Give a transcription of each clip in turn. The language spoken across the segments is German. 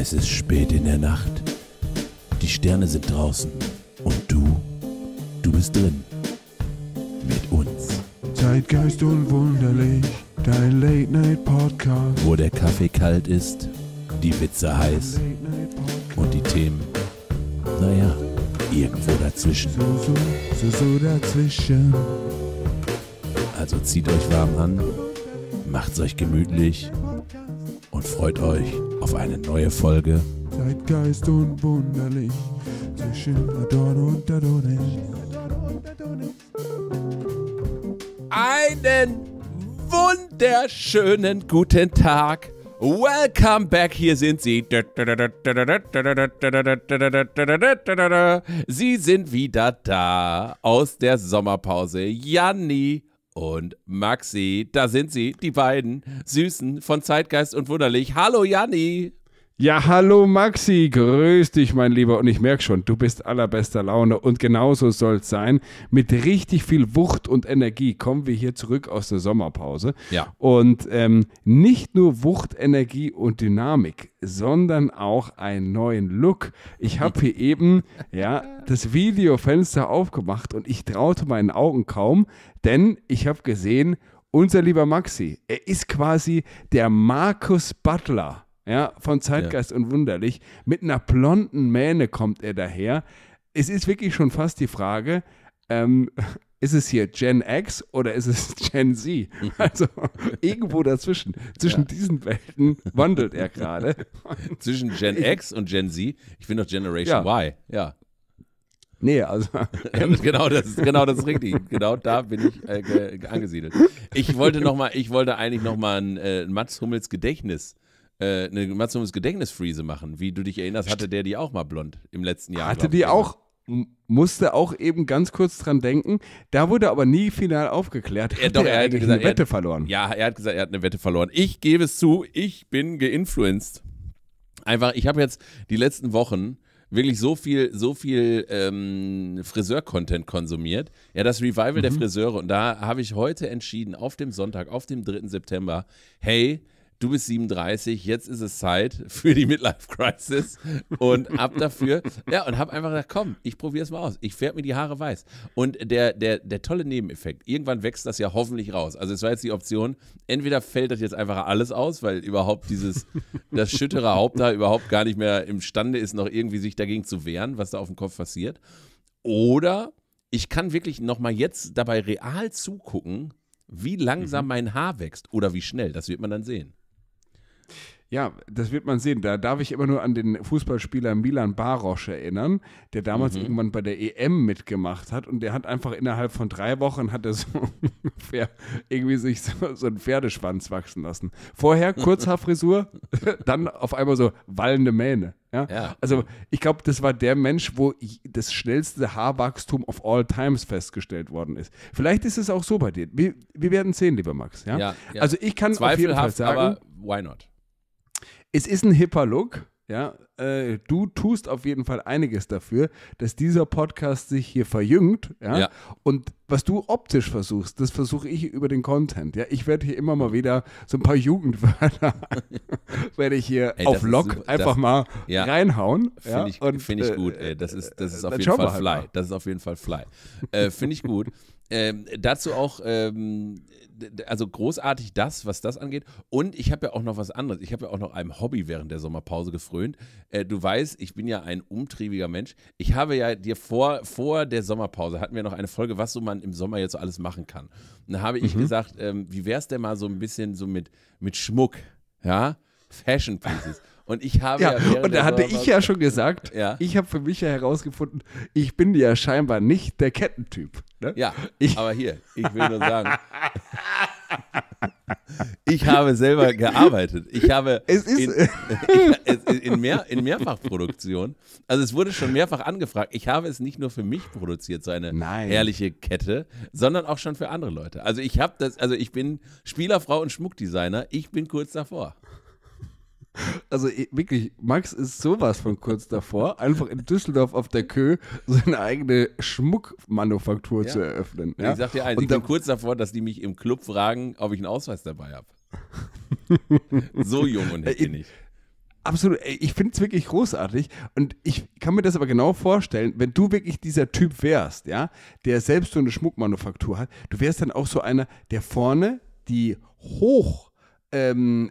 Es ist spät in der Nacht. Die Sterne sind draußen. Und du, du bist drin. Mit uns. Zeitgeist unwunderlich, dein Late-Night-Podcast. Wo der Kaffee kalt ist, die Witze heiß und die Themen, naja, irgendwo dazwischen. So, so, so, so dazwischen. Also zieht euch warm an, macht's euch gemütlich und freut euch auf eine neue Folge. Zeitgeist und wunderlich zwischen Adorno und Adonis. Einen wunderschönen guten Tag. Welcome back, hier sind sie. Sie sind wieder da aus der Sommerpause. Janni, und Maxi. Da sind sie, die beiden Süßen von Zeitgeist und Wunderlich. Hallo Janni! Ja, hallo Maxi, grüß dich, mein Lieber. Und ich merke schon, du bist allerbester Laune und genauso soll es sein. Mit richtig viel Wucht und Energie kommen wir hier zurück aus der Sommerpause. Ja. Und ähm, nicht nur Wucht, Energie und Dynamik, sondern auch einen neuen Look. Ich habe hier eben ja, das Videofenster aufgemacht und ich traute meinen Augen kaum, denn ich habe gesehen, unser lieber Maxi, er ist quasi der Markus Butler ja, von Zeitgeist ja. und Wunderlich. Mit einer blonden Mähne kommt er daher. Es ist wirklich schon fast die Frage, ähm, ist es hier Gen X oder ist es Gen Z? Also irgendwo dazwischen. Zwischen ja. diesen Welten wandelt er gerade. Zwischen Gen X und Gen Z? Ich bin doch Generation ja. Y, ja. Nee, also. genau, das ist, genau das ist richtig. Genau da bin ich äh, angesiedelt. Ich wollte noch mal, ich wollte eigentlich nochmal ein äh, Mats Hummels Gedächtnis äh, eine Animation des machen. Wie du dich erinnerst, hatte der die auch mal blond im letzten Jahr. Hatte die auch, musste auch eben ganz kurz dran denken. Da wurde aber nie final aufgeklärt. Hat er, doch, er hat gesagt, eine Wette hat, verloren. Ja, er hat gesagt, er hat eine Wette verloren. Ich gebe es zu, ich bin geinfluenced. Einfach, ich habe jetzt die letzten Wochen wirklich so viel, so viel ähm, Friseur-Content konsumiert. Ja, das Revival mhm. der Friseure. Und da habe ich heute entschieden, auf dem Sonntag, auf dem 3. September, hey, du bist 37, jetzt ist es Zeit für die Midlife Crisis und ab dafür. Ja, und habe einfach gesagt, komm, ich probiere es mal aus. Ich färbe mir die Haare weiß. Und der, der, der tolle Nebeneffekt, irgendwann wächst das ja hoffentlich raus. Also es war jetzt die Option, entweder fällt das jetzt einfach alles aus, weil überhaupt dieses, das schüttere Haupthaar überhaupt gar nicht mehr imstande ist, noch irgendwie sich dagegen zu wehren, was da auf dem Kopf passiert. Oder ich kann wirklich nochmal jetzt dabei real zugucken, wie langsam mhm. mein Haar wächst oder wie schnell. Das wird man dann sehen. Ja, das wird man sehen. Da darf ich immer nur an den Fußballspieler Milan Barosch erinnern, der damals mhm. irgendwann bei der EM mitgemacht hat und der hat einfach innerhalb von drei Wochen hat er so ungefähr irgendwie sich so, so einen Pferdeschwanz wachsen lassen. Vorher Kurzhaarfrisur, dann auf einmal so wallende Mähne. Ja? ja. Also ich glaube, das war der Mensch, wo das schnellste Haarwachstum of all times festgestellt worden ist. Vielleicht ist es auch so bei dir. Wir, wir werden sehen, lieber Max. Ja? ja, ja. Also ich kann Zweifelhaft, auf jeden Fall sagen, aber why not? Es ist ein hipper Look. Ja, äh, du tust auf jeden Fall einiges dafür, dass dieser Podcast sich hier verjüngt. Ja? ja. Und was du optisch versuchst, das versuche ich über den Content. Ja, ich werde hier immer mal wieder so ein paar Jugendwörter werde ich hier ey, auf Lock einfach das, mal ja. reinhauen. Finde ich, find ich äh, gut. Ey. Das ist das ist äh, auf jeden Fall halt fly. Das ist auf jeden Fall fly. Äh, Finde ich gut. Ähm, dazu auch, ähm, also großartig das, was das angeht. Und ich habe ja auch noch was anderes. Ich habe ja auch noch einem Hobby während der Sommerpause gefrönt. Äh, du weißt, ich bin ja ein umtriebiger Mensch. Ich habe ja dir vor, vor der Sommerpause hatten wir noch eine Folge, was so man im Sommer jetzt so alles machen kann. Und da habe ich mhm. gesagt, ähm, wie es denn mal so ein bisschen so mit, mit Schmuck? Ja? Fashion Pieces. Und ich habe ja, ja und da hatte ich ja schon gesagt, ja. ich habe für mich ja herausgefunden, ich bin ja scheinbar nicht der Kettentyp. Ne? Ja, ich, aber hier, ich will nur sagen, ich habe selber gearbeitet. Ich habe es ist in, ich, in, mehr, in Mehrfachproduktion, also es wurde schon mehrfach angefragt, ich habe es nicht nur für mich produziert, so eine Nein. herrliche Kette, sondern auch schon für andere Leute. Also ich habe das, also ich bin Spielerfrau und Schmuckdesigner, ich bin kurz davor. Also e, wirklich, Max ist sowas von kurz davor, einfach in Düsseldorf auf der Kö seine eigene Schmuckmanufaktur ja. zu eröffnen. Ja? Ich sag dir eins, ich bin kurz davor, dass die mich im Club fragen, ob ich einen Ausweis dabei habe. so jung und hip bin ich. Absolut, ich finde es wirklich großartig und ich kann mir das aber genau vorstellen, wenn du wirklich dieser Typ wärst, ja, der selbst so eine Schmuckmanufaktur hat, du wärst dann auch so einer, der vorne die hoch ähm,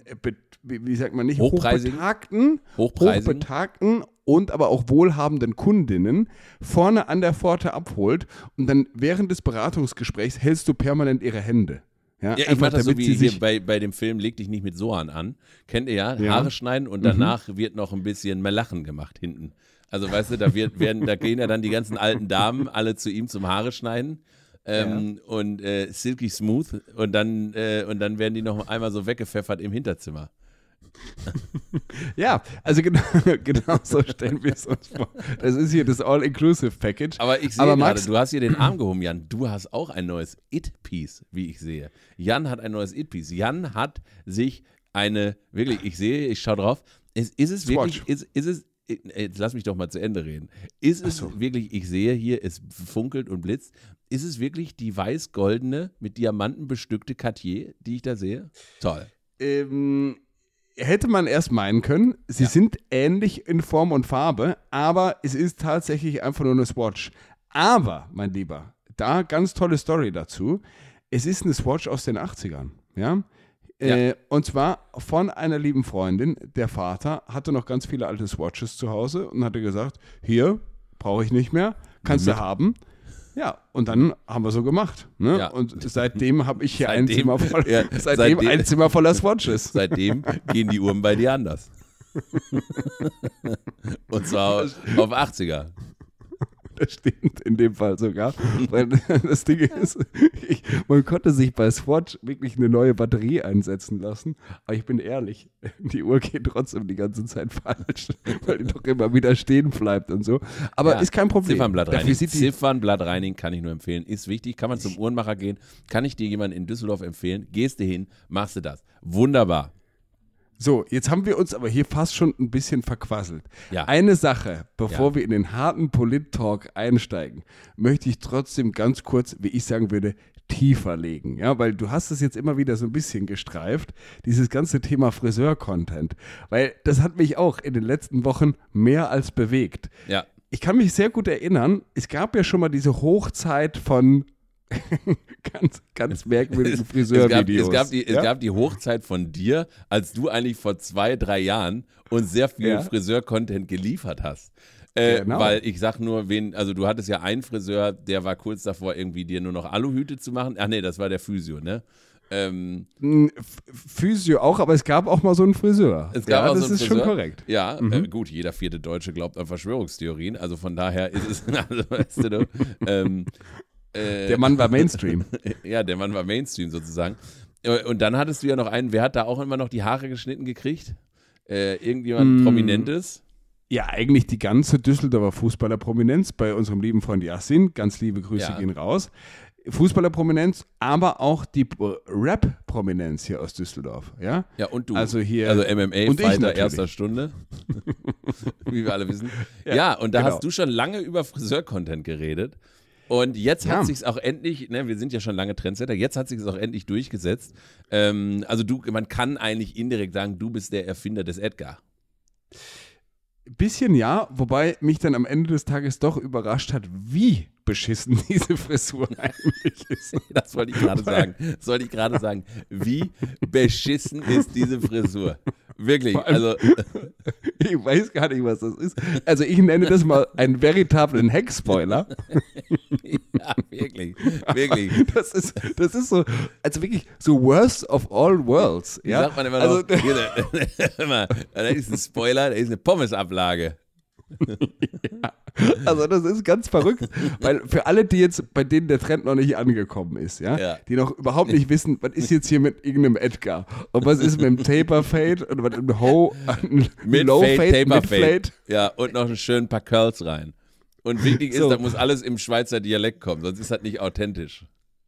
wie sagt man nicht, hochbetagten, hochbetagten und aber auch wohlhabenden Kundinnen vorne an der Pforte abholt und dann während des Beratungsgesprächs hältst du permanent ihre Hände. Ja, ja ich mache das so wie hier bei, bei dem Film Leg dich nicht mit Sohan an. Kennt ihr ja? ja. Haare schneiden und danach mhm. wird noch ein bisschen mehr Lachen gemacht hinten. Also weißt du, da, wird, werden, da gehen ja dann die ganzen alten Damen alle zu ihm zum Haare schneiden. Ähm, ja. und äh, Silky Smooth und dann, äh, und dann werden die noch einmal so weggepfeffert im Hinterzimmer. ja, also genau, genau so stellen wir es uns vor. Das ist hier das All-Inclusive-Package. Aber ich sehe gerade, du hast hier den Arm gehoben, Jan. Du hast auch ein neues It-Piece, wie ich sehe. Jan hat ein neues It-Piece. Jan hat sich eine, wirklich, ich sehe, ich schaue drauf. Ist, ist es Swatch. Äh, wirklich, ist, ist es, jetzt lass mich doch mal zu Ende reden. Ist es so. wirklich, ich sehe hier, es funkelt und blitzt, ist es wirklich die weiß-goldene, mit Diamanten bestückte Cartier, die ich da sehe? Toll. Ähm, hätte man erst meinen können, sie ja. sind ähnlich in Form und Farbe, aber es ist tatsächlich einfach nur eine Swatch. Aber, mein Lieber, da ganz tolle Story dazu. Es ist eine Swatch aus den 80ern, ja? ja. Äh, und zwar von einer lieben Freundin. Der Vater hatte noch ganz viele alte Swatches zu Hause und hatte gesagt: Hier, brauche ich nicht mehr, kannst du haben. Ja, und dann haben wir so gemacht. Ne? Ja. Und seitdem habe ich hier seitdem, ein, Zimmer voll, ja, seitdem, seitdem, ein Zimmer voller Swatches. Seitdem gehen die Uhren bei dir anders. und zwar auf 80er stimmt in dem Fall sogar. Weil das Ding ist, ich, man konnte sich bei Swatch wirklich eine neue Batterie einsetzen lassen. Aber ich bin ehrlich, die Uhr geht trotzdem die ganze Zeit falsch, weil die doch immer wieder stehen bleibt und so. Aber ja, ist kein Problem. Ziffernblatt reinigen kann ich nur empfehlen. Ist wichtig. Kann man zum Uhrenmacher gehen. Kann ich dir jemanden in Düsseldorf empfehlen? Gehst du hin, machst du das. Wunderbar. So, jetzt haben wir uns aber hier fast schon ein bisschen verquasselt. Ja. Eine Sache, bevor ja. wir in den harten Polit-Talk einsteigen, möchte ich trotzdem ganz kurz, wie ich sagen würde, tiefer legen. Ja, weil du hast es jetzt immer wieder so ein bisschen gestreift, dieses ganze Thema Friseur-Content. Weil das hat mich auch in den letzten Wochen mehr als bewegt. Ja. Ich kann mich sehr gut erinnern, es gab ja schon mal diese Hochzeit von ganz, ganz merkwürdigen Friseurvideos. Es, gab, es, gab die, es ja? gab die Hochzeit von dir, als du eigentlich vor zwei, drei Jahren uns sehr viel ja? Friseur-Content geliefert hast. Äh, genau. Weil ich sag nur, wen, also du hattest ja einen Friseur, der war kurz davor, irgendwie dir nur noch Aluhüte zu machen. Ach nee, das war der Physio, ne? Ähm, Physio auch, aber es gab auch mal so einen Friseur. Es gab ja, auch das so einen ist Friseur. schon korrekt. Ja, äh, mhm. äh, gut, jeder vierte Deutsche glaubt an Verschwörungstheorien, also von daher ist es, also, weißt du, ne? ähm, äh, der Mann war Mainstream. ja, der Mann war Mainstream sozusagen. Äh, und dann hattest du ja noch einen, wer hat da auch immer noch die Haare geschnitten gekriegt? Äh, irgendjemand mm. Prominentes? Ja, eigentlich die ganze Düsseldorfer Fußballerprominenz bei unserem lieben Freund Yassin. Ganz liebe Grüße ja. gehen raus. Fußballerprominenz, aber auch die Rap-Prominenz hier aus Düsseldorf. Ja? ja, und du. Also hier. Also MMA, und Fighter erster Stunde. wie wir alle wissen. Ja, ja und da genau. hast du schon lange über Friseur-Content geredet. Und jetzt ja. hat sich's auch endlich, ne, wir sind ja schon lange Trendsetter, jetzt hat sich's auch endlich durchgesetzt. Ähm, also du, man kann eigentlich indirekt sagen, du bist der Erfinder des Edgar. Bisschen ja, wobei mich dann am Ende des Tages doch überrascht hat, wie beschissen diese Frisur eigentlich ist. Das wollte ich gerade sagen. Das wollte ich gerade sagen. Wie beschissen ist diese Frisur? Wirklich. also, ich weiß gar nicht, was das ist. Also ich nenne das mal einen veritablen Hack-Spoiler. ja, wirklich. Wirklich. Das ist, das ist so, also wirklich so worst of all worlds. Ja? Sagt man immer also, noch, da, da ist ein Spoiler, da ist eine Pommesablage. Also das ist ganz verrückt, weil für alle, die jetzt, bei denen der Trend noch nicht angekommen ist, ja, ja. die noch überhaupt nicht wissen, was ist jetzt hier mit irgendeinem Edgar und was ist mit dem Taper Fade und was einem Ho, mit Low Fade, Fade Taper Fade. Fade. Ja, und noch ein schönen paar Curls rein. Und wichtig so. ist, da muss alles im Schweizer Dialekt kommen, sonst ist das nicht authentisch.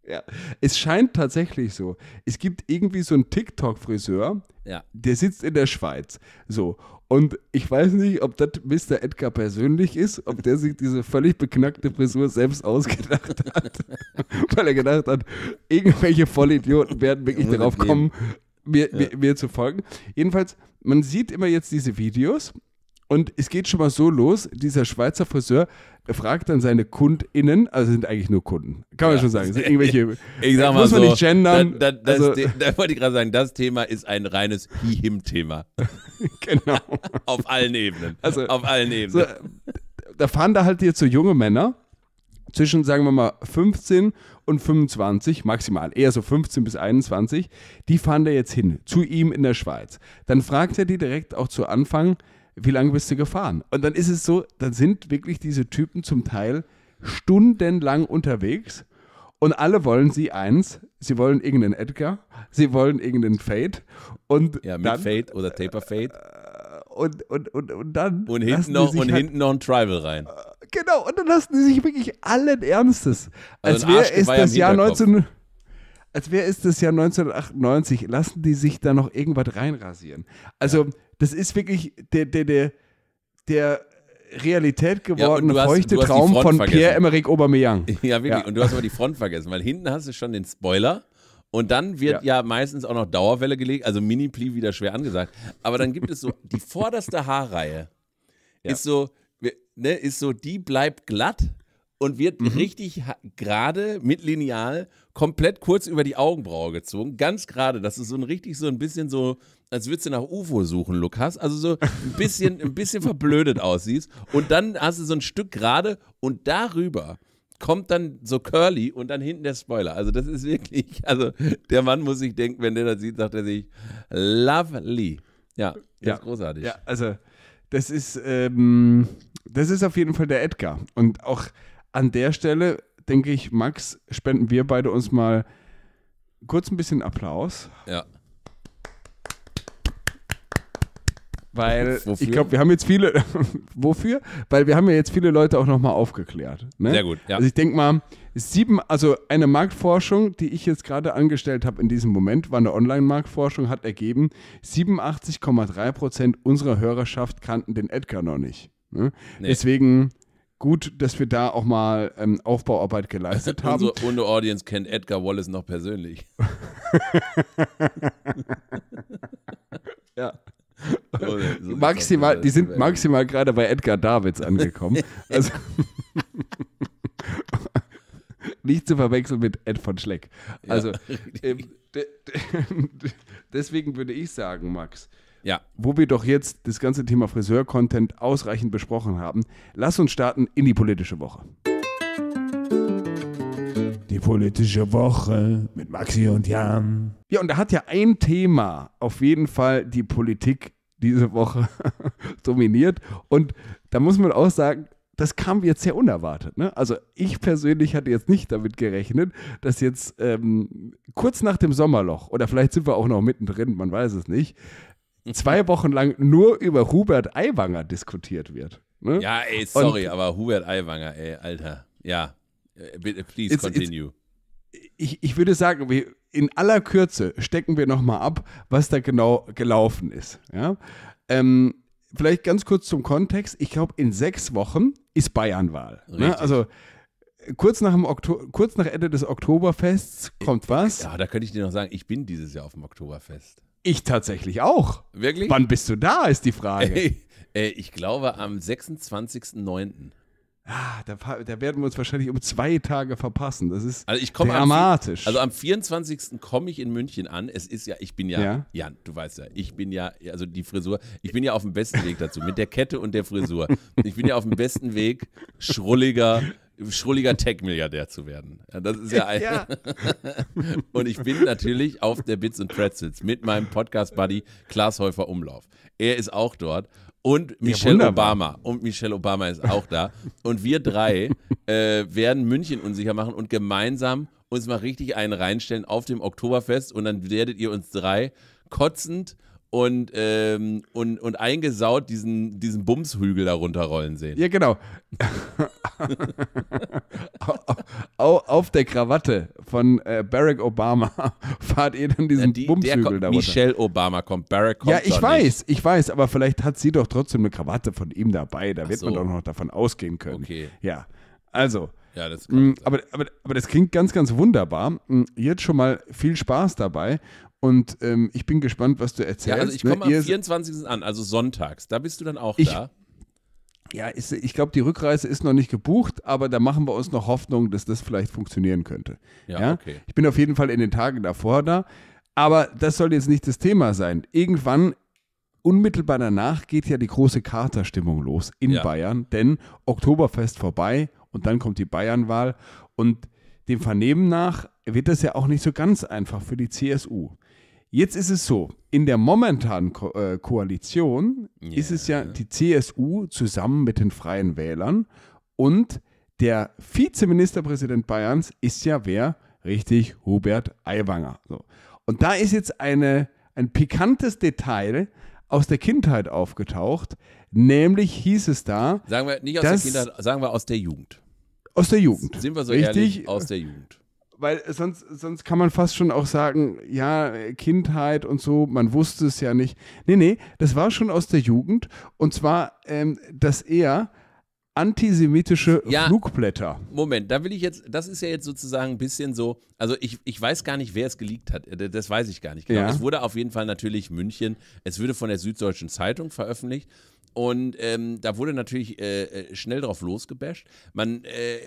Ja. Es scheint tatsächlich so. Es gibt irgendwie so einen TikTok-Friseur, ja. der sitzt in der Schweiz. So. Und ich weiß nicht, ob das Mr. Edgar persönlich ist, ob der sich diese völlig beknackte Frisur selbst ausgedacht hat, weil er gedacht hat, irgendwelche Vollidioten werden wirklich darauf kommen, mir, ja. mir, mir, zu folgen. Jedenfalls, man sieht immer jetzt diese Videos und es geht schon mal so los, dieser Schweizer Friseur fragt dann seine KundInnen, also sind eigentlich nur Kunden. Kann man ja. schon sagen. Sind irgendwelche, ich sag mal muss man so, nicht gendern. Da, da, also, da wollte ich gerade sagen, das Thema ist ein reines Hi-Him-Thema. genau. Auf allen Ebenen. Also, Auf allen Ebenen. So, da fahren da halt jetzt so junge Männer zwischen, sagen wir mal, 15 und 25 maximal, eher so 15 bis 21, die fahren da jetzt hin, zu ihm in der Schweiz. Dann fragt er die direkt auch zu Anfang, wie lange bist du gefahren? Und dann ist es so, dann sind wirklich diese Typen zum Teil stundenlang unterwegs und alle wollen sie eins. Sie wollen irgendeinen Edgar, sie wollen irgendeinen Fade und ja, mit dann, Fade oder Taper Fade. Äh, und, und, und, und dann. Und hinten noch, und halt, hinten noch ein Tribal rein. Äh, genau, und dann lassen sie sich wirklich allen Ernstes. Also als wäre es das Jahr 19 als wäre es das Jahr 1998, lassen die sich da noch irgendwas reinrasieren. Also, ja. das ist wirklich der, der, der, der Realität geworden, ja, hast, feuchte Traum von Pierre-Emerick Aubameyang. Ja, wirklich. Ja. Und du hast aber die Front vergessen, weil hinten hast du schon den Spoiler. Und dann wird ja. ja meistens auch noch Dauerwelle gelegt, also Mini-Pli wieder schwer angesagt. Aber dann gibt es so, die vorderste Haarreihe ist so, ne, ist so, die bleibt glatt und wird mhm. richtig gerade mit Lineal komplett kurz über die Augenbraue gezogen, ganz gerade. Das ist so ein richtig so ein bisschen so, als würdest du nach UFO suchen, Lukas. Also so ein bisschen, ein bisschen verblödet aussiehst. Und dann hast du so ein Stück gerade und darüber kommt dann so curly und dann hinten der Spoiler. Also das ist wirklich, also der Mann muss sich denken, wenn der das sieht, sagt er sich, lovely. Ja, das ja. ist großartig. Ja, also das ist, ähm, das ist auf jeden Fall der Edgar. Und auch an der Stelle denke ich, Max, spenden wir beide uns mal kurz ein bisschen Applaus. Ja. Weil wofür? ich glaube, wir haben jetzt viele. wofür? Weil wir haben ja jetzt viele Leute auch nochmal aufgeklärt. Ne? Sehr gut. Ja. Also ich denke mal, sieben, also eine Marktforschung, die ich jetzt gerade angestellt habe in diesem Moment, war eine Online-Marktforschung, hat ergeben, 87,3 Prozent unserer Hörerschaft kannten den Edgar noch nicht. Ne? Nee. Deswegen gut, dass wir da auch mal ähm, Aufbauarbeit geleistet haben. Unsere, unsere Audience kennt Edgar Wallace noch persönlich. ja. So, so maximal, die sind maximal gerade bei Edgar Davids angekommen. Also nicht zu verwechseln mit Ed von Schleck. Also ja. ähm, deswegen würde ich sagen, Max, ja. Wo wir doch jetzt das ganze Thema Friseur-Content ausreichend besprochen haben, lass uns starten in die politische Woche. Die politische Woche mit Maxi und Jan. Ja, und da hat ja ein Thema auf jeden Fall die Politik diese Woche dominiert. Und da muss man auch sagen, das kam jetzt sehr unerwartet. Ne? Also ich persönlich hatte jetzt nicht damit gerechnet, dass jetzt ähm, kurz nach dem Sommerloch, oder vielleicht sind wir auch noch mittendrin, man weiß es nicht, zwei Wochen lang nur über Hubert Aiwanger diskutiert wird. Ne? Ja, ey, sorry, Und, aber Hubert Aiwanger, ey, Alter. Ja, äh, bitte, please it's, continue. It's, ich, ich würde sagen, wir, in aller Kürze stecken wir nochmal ab, was da genau gelaufen ist. Ja? Ähm, vielleicht ganz kurz zum Kontext. Ich glaube, in sechs Wochen ist Bayernwahl. Ne? Also kurz nach, dem kurz nach Ende des Oktoberfests kommt was. Ja, da könnte ich dir noch sagen, ich bin dieses Jahr auf dem Oktoberfest. Ich tatsächlich auch. Wirklich? Wann bist du da, ist die Frage. Ey, ey, ich glaube am 26.09. Ah, da, da, werden wir uns wahrscheinlich um zwei Tage verpassen. Das ist also dramatisch. Am, also am 24. komme ich in München an. Es ist ja, ich bin ja, ja, Jan, du weißt ja, ich bin ja, also die Frisur, ich bin ja auf dem besten Weg dazu, mit der Kette und der Frisur. Ich bin ja auf dem besten Weg, schrulliger, schrulliger Tech-Milliardär zu werden. Ja, das ist ja ein. Ja. und ich bin natürlich auf der Bits und Pretzels mit meinem Podcast-Buddy Klaas Häufer Umlauf. Er ist auch dort. Und Michelle ja, Obama. Und Michelle Obama ist auch da. Und wir drei äh, werden München unsicher machen und gemeinsam uns mal richtig einen reinstellen auf dem Oktoberfest. Und dann werdet ihr uns drei kotzend und, ähm, und, und eingesaut diesen, diesen Bumshügel da runterrollen sehen. Ja, genau. auf, auf der Krawatte von äh, Barack Obama fahrt ihr dann diesen die, Bumshügel da runter. Michelle Obama kommt, Barack kommt Ja, ich weiß, nicht. ich weiß, aber vielleicht hat sie doch trotzdem eine Krawatte von ihm dabei. Da Ach wird so. man doch noch davon ausgehen können. Okay. Ja, also. Ja, das mm, aber, aber, aber das klingt ganz, ganz wunderbar. Mm, jetzt schon mal viel Spaß dabei. Und ähm, ich bin gespannt, was du erzählst. Ja, also ich komme ne? am 24. an, also sonntags. Da bist du dann auch ich, da. Ja, ist, ich glaube, die Rückreise ist noch nicht gebucht, aber da machen wir uns noch Hoffnung, dass das vielleicht funktionieren könnte. Ja, ja? okay. Ich bin auf jeden Fall in den Tagen davor da. Aber das soll jetzt nicht das Thema sein. Irgendwann, unmittelbar danach, geht ja die große Katerstimmung los in ja. Bayern, denn Oktoberfest vorbei und dann kommt die Bayernwahl. Und dem Vernehmen nach wird das ja auch nicht so ganz einfach für die CSU. Jetzt ist es so, in der momentanen Ko äh, Koalition yeah. ist es ja die CSU zusammen mit den Freien Wählern und der Vizeministerpräsident Bayerns ist ja wer? Richtig, Hubert Aiwanger. So. Und da ist jetzt eine, ein pikantes Detail aus der Kindheit aufgetaucht, nämlich hieß es da. Sagen wir nicht aus dass, der Kindheit, sagen wir aus der Jugend. Aus der Jugend. Sind wir so richtig, ehrlich, aus der Jugend weil sonst, sonst kann man fast schon auch sagen, ja, Kindheit und so, man wusste es ja nicht. Nee, nee, das war schon aus der Jugend. Und zwar, ähm, dass er antisemitische ja, Flugblätter. Moment, da will ich jetzt, das ist ja jetzt sozusagen ein bisschen so, also ich, ich weiß gar nicht, wer es geleakt hat, äh, das weiß ich gar nicht genau. Ja. Es wurde auf jeden Fall natürlich München, es wurde von der Süddeutschen Zeitung veröffentlicht und ähm, da wurde natürlich äh, äh schnell drauf losgebasht. Man, äh,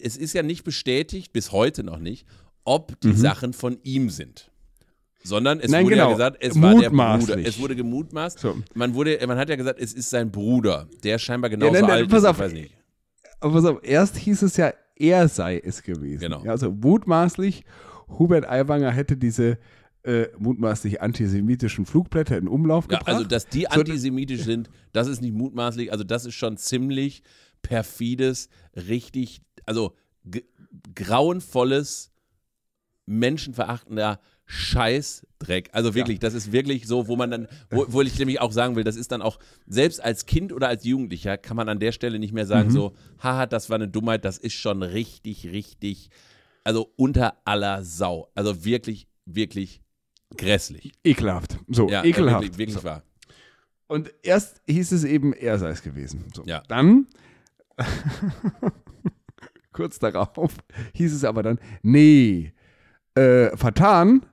es ist ja nicht bestätigt, bis heute noch nicht, ob die mhm. Sachen von ihm sind. Sondern es Nein, wurde genau. ja gesagt, es war der Bruder. Es wurde gemutmaßt. So. Man, wurde, man hat ja gesagt, es ist sein Bruder, der scheinbar genauso ja, nein, nein, alt pass ist. Auf, ich weiß nicht. Aber pass auf, erst hieß es ja, er sei es gewesen. Genau. Ja, also mutmaßlich, Hubert Aiwanger hätte diese äh, mutmaßlich antisemitischen Flugblätter in Umlauf ja, also, gebracht. Also, dass die antisemitisch so, sind, das ist nicht mutmaßlich. Also, das ist schon ziemlich perfides, richtig also grauenvolles, menschenverachtender Scheißdreck. Also wirklich, ja. das ist wirklich so, wo man dann, wo, wo, ich nämlich auch sagen will, das ist dann auch, selbst als Kind oder als Jugendlicher kann man an der Stelle nicht mehr sagen, mhm. so, haha, das war eine Dummheit, das ist schon richtig, richtig, also unter aller Sau. Also wirklich, wirklich grässlich. Ekelhaft. So, ja, ekelhaft. Wirklich, wirklich so. wahr. Und erst hieß es eben, er sei es gewesen. So. Ja. Dann. Kurz darauf hieß es aber dann, nee, äh, vertan,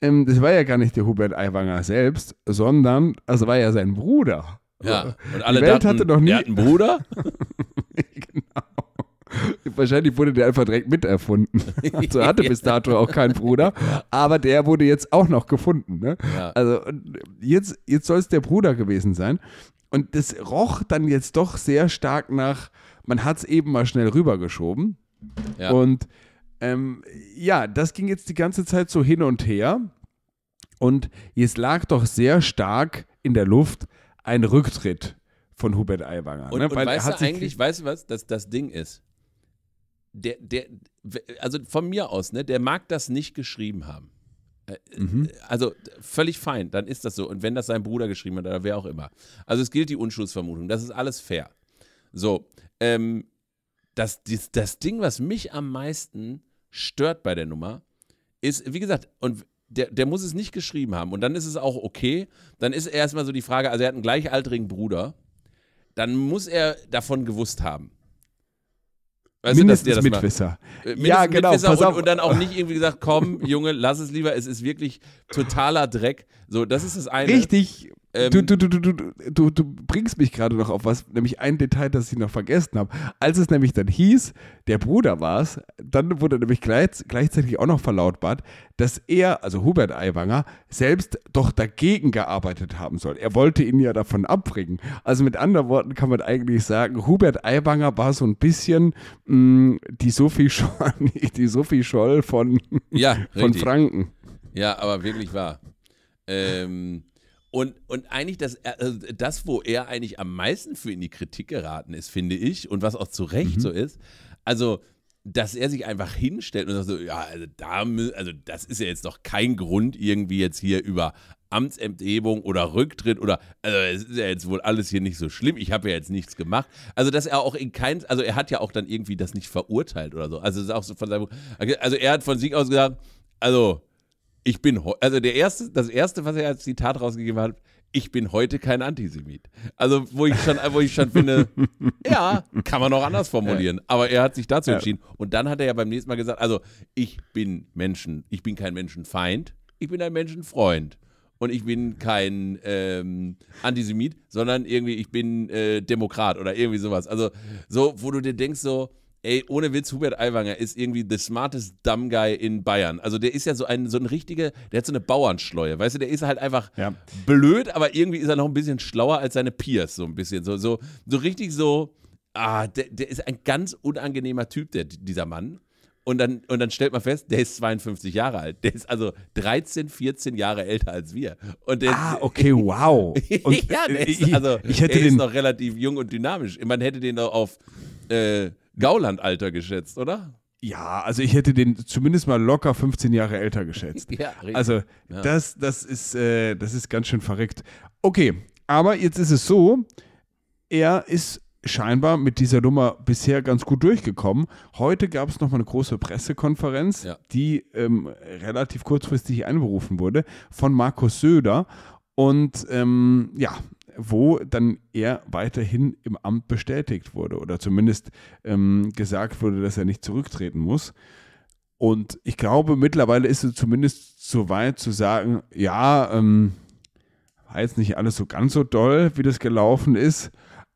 ähm, das war ja gar nicht der Hubert Aiwanger selbst, sondern das also war ja sein Bruder. Ja, also, und alle Die Welt dachten, hatte noch nie. Der hat einen Bruder? genau. Wahrscheinlich wurde der einfach direkt miterfunden. Also hatte bis dato auch keinen Bruder, aber der wurde jetzt auch noch gefunden. Ne? Ja. Also jetzt, jetzt soll es der Bruder gewesen sein. Und das roch dann jetzt doch sehr stark nach man hat es eben mal schnell rübergeschoben. Ja. Und ähm, ja, das ging jetzt die ganze Zeit so hin und her. Und es lag doch sehr stark in der Luft ein Rücktritt von Hubert Aiwanger. Und, ne? und weißt du eigentlich, weißt du was, dass das Ding ist? Der, der, also von mir aus, ne, der mag das nicht geschrieben haben. Äh, mhm. Also völlig fein, dann ist das so. Und wenn das sein Bruder geschrieben hat oder wer auch immer. Also es gilt die Unschuldsvermutung, das ist alles fair. So, ähm, das, das, das Ding, was mich am meisten stört bei der Nummer, ist, wie gesagt, und der, der, muss es nicht geschrieben haben. Und dann ist es auch okay. Dann ist erstmal so die Frage, also er hat einen gleichaltrigen Bruder. Dann muss er davon gewusst haben. Weißt mindestens du, das Mitwisser. Äh, mindestens ja, genau. Mitwisser und, und, dann auch nicht irgendwie gesagt, komm, Junge, lass es lieber. Es ist wirklich totaler Dreck. So, das ist das eine. Richtig ähm, du, du, du, du, bringst mich gerade noch auf was, nämlich ein Detail, das ich noch vergessen habe. Als es nämlich dann hieß, der Bruder war es, dann wurde nämlich gleich, gleichzeitig auch noch verlautbart, dass er, also Hubert Aiwanger, selbst doch dagegen gearbeitet haben soll. Er wollte ihn ja davon abbringen. Also mit anderen Worten kann man eigentlich sagen, Hubert Aiwanger war so ein bisschen mh, mm, die Sophie Scholl, die Sophie Scholl von, ja, von Franken. Ja, aber wirklich wahr. Ähm, und, und eigentlich das, äh, also das, wo er eigentlich am meisten für in die Kritik geraten ist, finde ich, und was auch zu Recht mhm. so ist, also dass er sich einfach hinstellt und sagt so, ja, also, da, also das ist ja jetzt doch kein Grund, irgendwie jetzt hier über Amtsenthebung oder Rücktritt oder, also es ist ja jetzt wohl alles hier nicht so schlimm, ich habe ja jetzt nichts gemacht. Also, dass er auch in keinem, also er hat ja auch dann irgendwie das nicht verurteilt oder so. Also, ist auch so von seinem, also er hat von sich aus gesagt, also ich bin, also der erste, das erste, was er als Zitat rausgegeben hat, ich bin heute kein Antisemit. Also, wo ich schon, wo ich schon finde, ja, kann man auch anders formulieren. Aber er hat sich dazu entschieden. Und dann hat er ja beim nächsten Mal gesagt, also, ich bin Menschen, ich bin kein Menschenfeind, ich bin ein Menschenfreund. Und ich bin kein ähm, Antisemit, sondern irgendwie, ich bin äh, Demokrat oder irgendwie sowas. Also, so, wo du dir denkst, so, ey, ohne Witz, Hubert Aiwanger ist irgendwie the smartest dumb guy in Bayern. Also der ist ja so ein, so ein richtiger, der hat so eine Bauernschleue, weißt du, der ist halt einfach ja. blöd, aber irgendwie ist er noch ein bisschen schlauer als seine Peers, so ein bisschen. So, so, so richtig so, ah, der, der ist ein ganz unangenehmer Typ, der, dieser Mann. Und dann, und dann stellt man fest, der ist 52 Jahre alt. Der ist also 13, 14 Jahre älter als wir. Und der, ah, okay, wow. Und ja, der äh, ist, also, ich hätte der ist den noch relativ jung und dynamisch. Man hätte den noch auf äh, Gauland-Alter geschätzt, oder? Ja, also ich hätte den zumindest mal locker 15 Jahre älter geschätzt. ja, richtig. Also ja. das, das, ist, äh, das ist ganz schön verrückt. Okay, aber jetzt ist es so, er ist scheinbar mit dieser Nummer bisher ganz gut durchgekommen. Heute gab es nochmal eine große Pressekonferenz, ja. die ähm, relativ kurzfristig einberufen wurde von Markus Söder. Und ähm, ja, wo dann er weiterhin im Amt bestätigt wurde oder zumindest ähm, gesagt wurde, dass er nicht zurücktreten muss. Und ich glaube, mittlerweile ist es zumindest so weit zu sagen, ja, ähm, war jetzt nicht alles so ganz so doll, wie das gelaufen ist,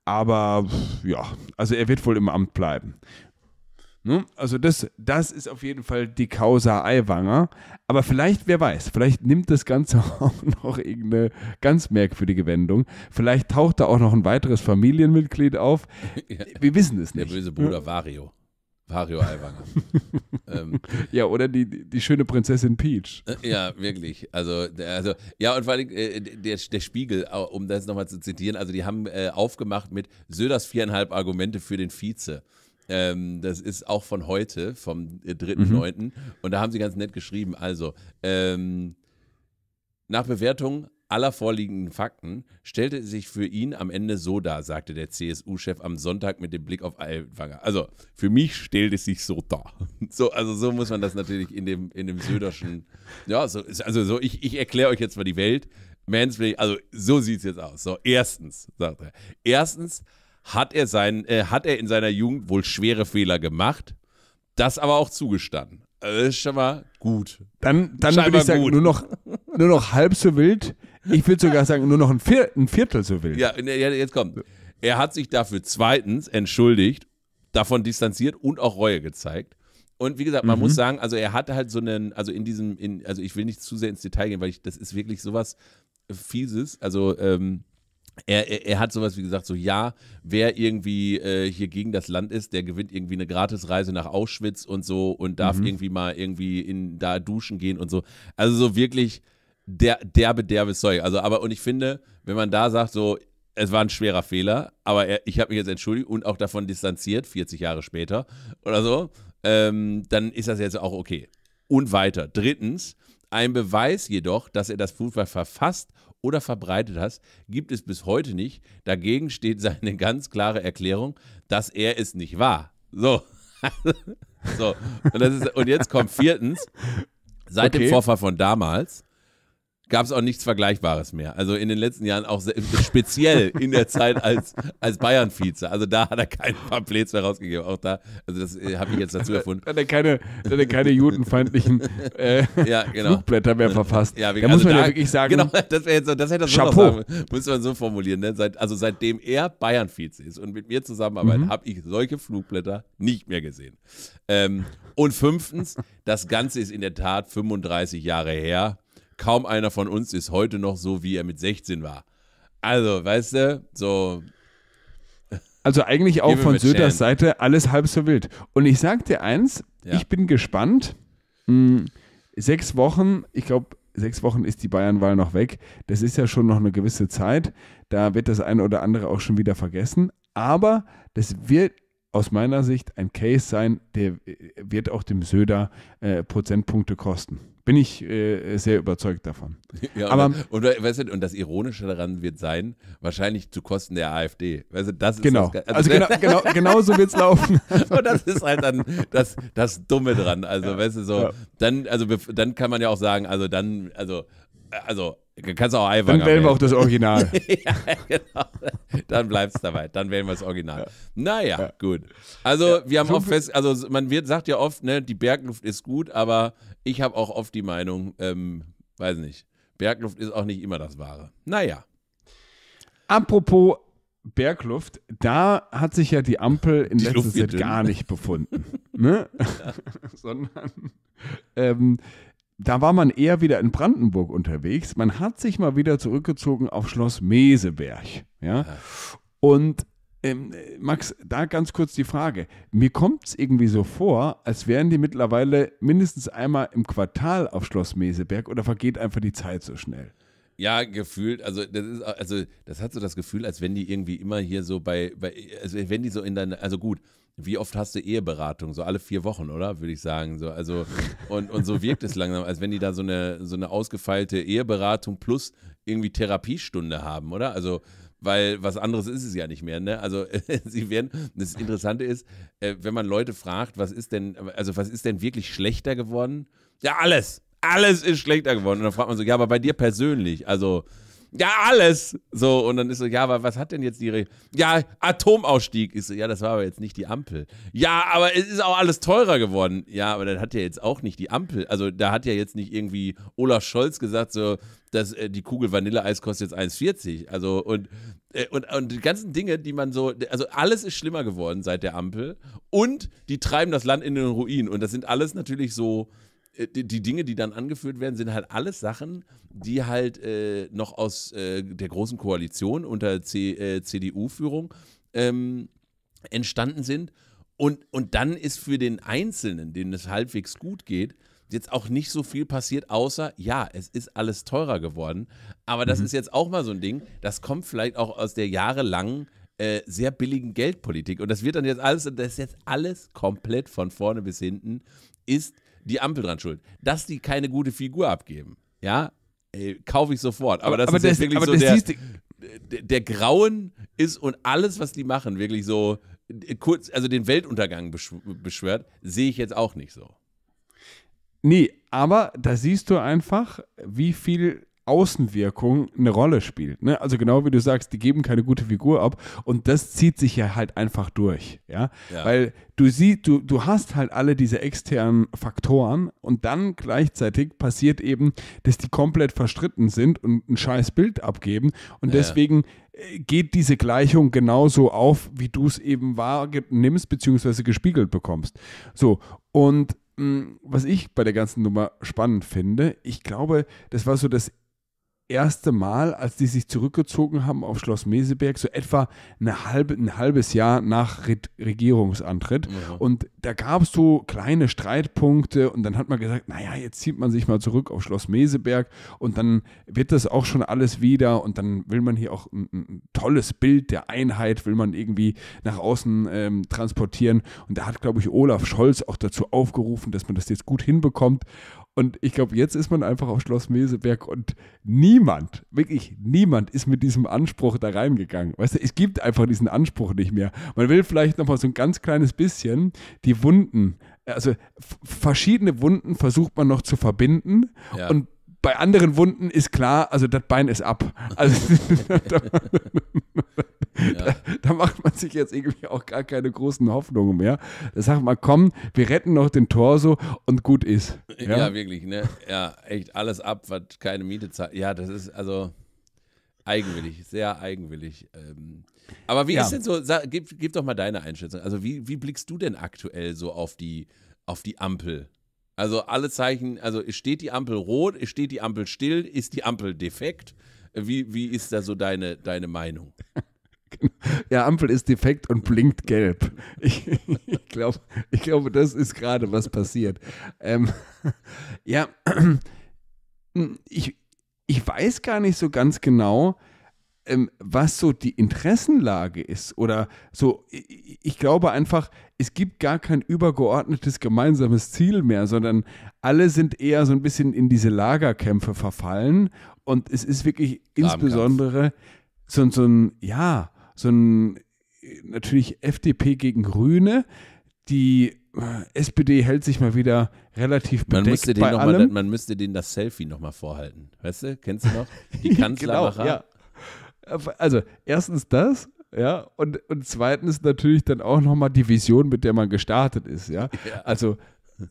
aber ja, also er wird wohl im Amt bleiben. Ne? Also das, das ist auf jeden Fall die Causa Aiwanger. Aber vielleicht, wer weiß, vielleicht nimmt das Ganze auch noch irgendeine ganz merkwürdige Wendung. Vielleicht taucht da auch noch ein weiteres Familienmitglied auf. Wir wissen es nicht. Der böse ne? Bruder ja. Vario. Vario Aiwanger. ähm, ja, oder die, die schöne Prinzessin Peach. Äh, ja, wirklich. Also, also ja, und vor allem äh, der, der Spiegel, um das nochmal zu zitieren, also die haben äh, aufgemacht mit Söders viereinhalb Argumente für den Vize. Ähm, das ist auch von heute, vom 3.9. Äh, mhm. Und da haben sie ganz nett geschrieben. Also, ähm, nach Bewertung aller vorliegenden Fakten stellte sich für ihn am Ende so dar, sagte der CSU-Chef am Sonntag mit dem Blick auf Altenwanger. Also, für mich stellt es sich so dar. So, also so muss man das natürlich in dem, in dem Söderschen. Ja, so, also so, ich, ich erkläre euch jetzt mal die Welt. Mansplaining, also so sieht es jetzt aus. So, erstens, sagt er. Erstens hat er, sein, äh, hat er in seiner Jugend wohl schwere Fehler gemacht, das aber auch zugestanden. Also, das ist schon mal gut. Dann, dann würde ich sagen, nur noch, nur noch halb so wild. Ich würde sogar sagen, nur noch ein, Vier, ein Viertel so wild. Ja, ne, jetzt kommt. Er hat sich dafür zweitens entschuldigt, davon distanziert und auch Reue gezeigt. Und wie gesagt, man mhm. muss sagen, also er hatte halt so einen, also in diesem, in, also ich will nicht zu sehr ins Detail gehen, weil ich, das ist wirklich sowas Fieses. Also ähm, er, er, hat sowas wie gesagt, so ja, wer irgendwie äh, hier gegen das Land ist, der gewinnt irgendwie eine Gratisreise nach Auschwitz und so und darf mhm. irgendwie mal irgendwie in da duschen gehen und so. Also so wirklich der, derbe, derbes Zeug. Also aber und ich finde, wenn man da sagt so, es war ein schwerer Fehler, aber er, ich habe mich jetzt entschuldigt und auch davon distanziert, 40 Jahre später oder so, ähm, dann ist das jetzt auch okay. Und weiter. Drittens, ein Beweis jedoch, dass er das Fußball verfasst oder verbreitet hast, gibt es bis heute nicht. Dagegen steht seine ganz klare Erklärung, dass er es nicht war. So. so. Und, ist, und jetzt kommt viertens, seit okay. dem Vorfall von damals gab es auch nichts Vergleichbares mehr. Also in den letzten Jahren auch speziell in der Zeit als, als Bayern-Vize. Also da hat er kein Pamphlets mehr rausgegeben. Auch da, also das äh, habe ich jetzt dazu erfunden. Dann hat er keine, hat er keine judenfeindlichen äh, ja, genau. Flugblätter mehr verfasst. Ja, wegen, da muss also man da, ja wirklich sagen. Genau, das, jetzt, das hätte er so Chapeau. Noch sagen, müsste man so formulieren. Ne? Seit, also seitdem er Bayern-Vize ist und mit mir zusammenarbeitet, mhm. habe ich solche Flugblätter nicht mehr gesehen. Ähm, und fünftens, das Ganze ist in der Tat 35 Jahre her kaum einer von uns ist heute noch so, wie er mit 16 war. Also, weißt du, so. Also eigentlich auch von Söders Seite alles halb so wild. Und ich sag dir eins, ja. ich bin gespannt. Hm, sechs Wochen, ich glaube, sechs Wochen ist die Bayernwahl noch weg. Das ist ja schon noch eine gewisse Zeit. Da wird das eine oder andere auch schon wieder vergessen. Aber das wird aus meiner Sicht ein Case sein, der äh, wird auch dem Söder äh, Prozentpunkte kosten. Bin ich äh, sehr überzeugt davon. Ja, aber, und, weißt du, und das Ironische daran wird sein, wahrscheinlich zu Kosten der AfD. Weißt du, das ist genau. Das, also, also genau, genau, genau so wird es laufen. und das ist halt dann das, das Dumme dran. Also, ja, weißt du, so, ja. dann, also, dann kann man ja auch sagen, also dann, also, also kannst auch Eiwanger Dann wählen wir auch das Original. ja, genau. Dann bleibt es dabei. Dann wählen wir das Original. Ja. Naja, ja. gut. Also, wir haben oft fest, also man wird, sagt ja oft, ne, die Bergluft ist gut, aber ich habe auch oft die Meinung, ähm, weiß nicht, Bergluft ist auch nicht immer das Wahre. Naja. Apropos Bergluft, da hat sich ja die Ampel in die letzter Zeit gar nicht befunden. ne? Sondern ähm, da war man eher wieder in Brandenburg unterwegs. Man hat sich mal wieder zurückgezogen auf Schloss Meseberg. Ja? ja. Und ähm, Max, da ganz kurz die Frage. Mir kommt es irgendwie so vor, als wären die mittlerweile mindestens einmal im Quartal auf Schloss Meseberg oder vergeht einfach die Zeit so schnell? Ja, gefühlt, also das ist, also das hat so das Gefühl, als wenn die irgendwie immer hier so bei, bei also wenn die so in deiner, also gut, wie oft hast du Eheberatung? So alle vier Wochen, oder? Würde ich sagen. So, also, und, und so wirkt es langsam, als wenn die da so eine, so eine ausgefeilte Eheberatung plus irgendwie Therapiestunde haben, oder? Also weil was anderes ist es ja nicht mehr. Ne? Also sie werden, das Interessante ist, äh, wenn man Leute fragt, was ist denn, also was ist denn wirklich schlechter geworden? Ja, alles. Alles ist schlechter geworden. Und dann fragt man so, ja, aber bei dir persönlich, also ja, alles. So, und dann ist so, ja, aber was hat denn jetzt die Regierung? Ja, Atomausstieg. Ist so, ja, das war aber jetzt nicht die Ampel. Ja, aber es ist auch alles teurer geworden. Ja, aber dann hat ja jetzt auch nicht die Ampel. Also, da hat ja jetzt nicht irgendwie Olaf Scholz gesagt, so, dass äh, die Kugel Vanilleeis kostet jetzt 1,40. Also, und, äh, und, und die ganzen Dinge, die man so, also alles ist schlimmer geworden seit der Ampel. Und die treiben das Land in den Ruin. Und das sind alles natürlich so. Äh, die Dinge, die dann angeführt werden, sind halt alles Sachen, die halt äh, noch aus äh, der großen Koalition unter C, äh, CDU-Führung ähm, entstanden sind. Und, und dann ist für den Einzelnen, dem es halbwegs gut geht, jetzt auch nicht so viel passiert, außer, ja, es ist alles teurer geworden. Aber das mhm. ist jetzt auch mal so ein Ding, das kommt vielleicht auch aus der jahrelangen äh, sehr billigen Geldpolitik. Und das wird dann jetzt alles, das ist jetzt alles komplett von vorne bis hinten, ist die Ampel dran schuld. Dass die keine gute Figur abgeben, ja, kaufe ich sofort. Aber das aber ist das, wirklich so der, der, der Grauen ist und alles, was die machen, wirklich so kurz, also den Weltuntergang beschwört, sehe ich jetzt auch nicht so. Nee, aber da siehst du einfach, wie viel Außenwirkung eine Rolle spielt. Ne? Also genau wie du sagst, die geben keine gute Figur ab und das zieht sich ja halt einfach durch. Ja? ja. Weil du siehst, du, du hast halt alle diese externen Faktoren und dann gleichzeitig passiert eben, dass die komplett verstritten sind und ein scheiß Bild abgeben und ja. deswegen äh, geht diese Gleichung genauso auf, wie du es eben wahrnimmst bzw. gespiegelt bekommst. So, und mm, was ich bei der ganzen Nummer spannend finde, ich glaube, das war so das erste Mal, als die sich zurückgezogen haben auf Schloss Meseberg, so etwa eine halbe, ein halbes Jahr nach Re Regierungsantritt. Ja. Und da gab es so kleine Streitpunkte und dann hat man gesagt, naja, jetzt zieht man sich mal zurück auf Schloss Meseberg und dann wird das auch schon alles wieder und dann will man hier auch ein, ein tolles Bild der Einheit, will man irgendwie nach außen ähm, transportieren. Und da hat, glaube ich, Olaf Scholz auch dazu aufgerufen, dass man das jetzt gut hinbekommt. Und ich glaube, jetzt ist man einfach auf Schloss Meseberg und niemand, wirklich niemand ist mit diesem Anspruch da reingegangen. Weißt du, es gibt einfach diesen Anspruch nicht mehr. Man will vielleicht nochmal so ein ganz kleines bisschen die Wunden, also verschiedene Wunden versucht man noch zu verbinden ja. und bei anderen Wunden ist klar, also das Bein ist ab. Also da, da, da, macht man sich jetzt irgendwie auch gar keine großen Hoffnungen mehr. Da sagt man, komm, wir retten noch den Torso und gut ist. Ja, ja wirklich, ne? Ja, echt alles ab, was keine Miete zahlt. Ja, das ist also eigenwillig, sehr eigenwillig. Ähm. Aber wie ja. ist denn so, sag, gib, gib doch mal deine Einschätzung. Also wie, wie blickst du denn aktuell so auf die, auf die Ampel? Also alle Zeichen, also steht die Ampel rot, steht die Ampel still, ist die Ampel defekt? Wie, wie ist da so deine, deine Meinung? Ja, Ampel ist defekt und blinkt gelb. Ich, ich glaube, ich glaub, das ist gerade was passiert. Ähm, ja, ich, ich weiß gar nicht so ganz genau, ähm, was so die Interessenlage ist oder so, ich, ich glaube einfach, es gibt gar kein übergeordnetes gemeinsames Ziel mehr, sondern alle sind eher so ein bisschen in diese Lagerkämpfe verfallen und es ist wirklich insbesondere so, so ein, ja, so ein natürlich FDP gegen Grüne, die äh, SPD hält sich mal wieder relativ bedeckt man müsste den bei allem. Mal, man müsste denen das Selfie nochmal vorhalten. Weißt du, kennst du noch? Die Kanzlermacher. genau, ja also erstens das, ja, und, und zweitens natürlich dann auch nochmal die Vision, mit der man gestartet ist, ja. ja. Also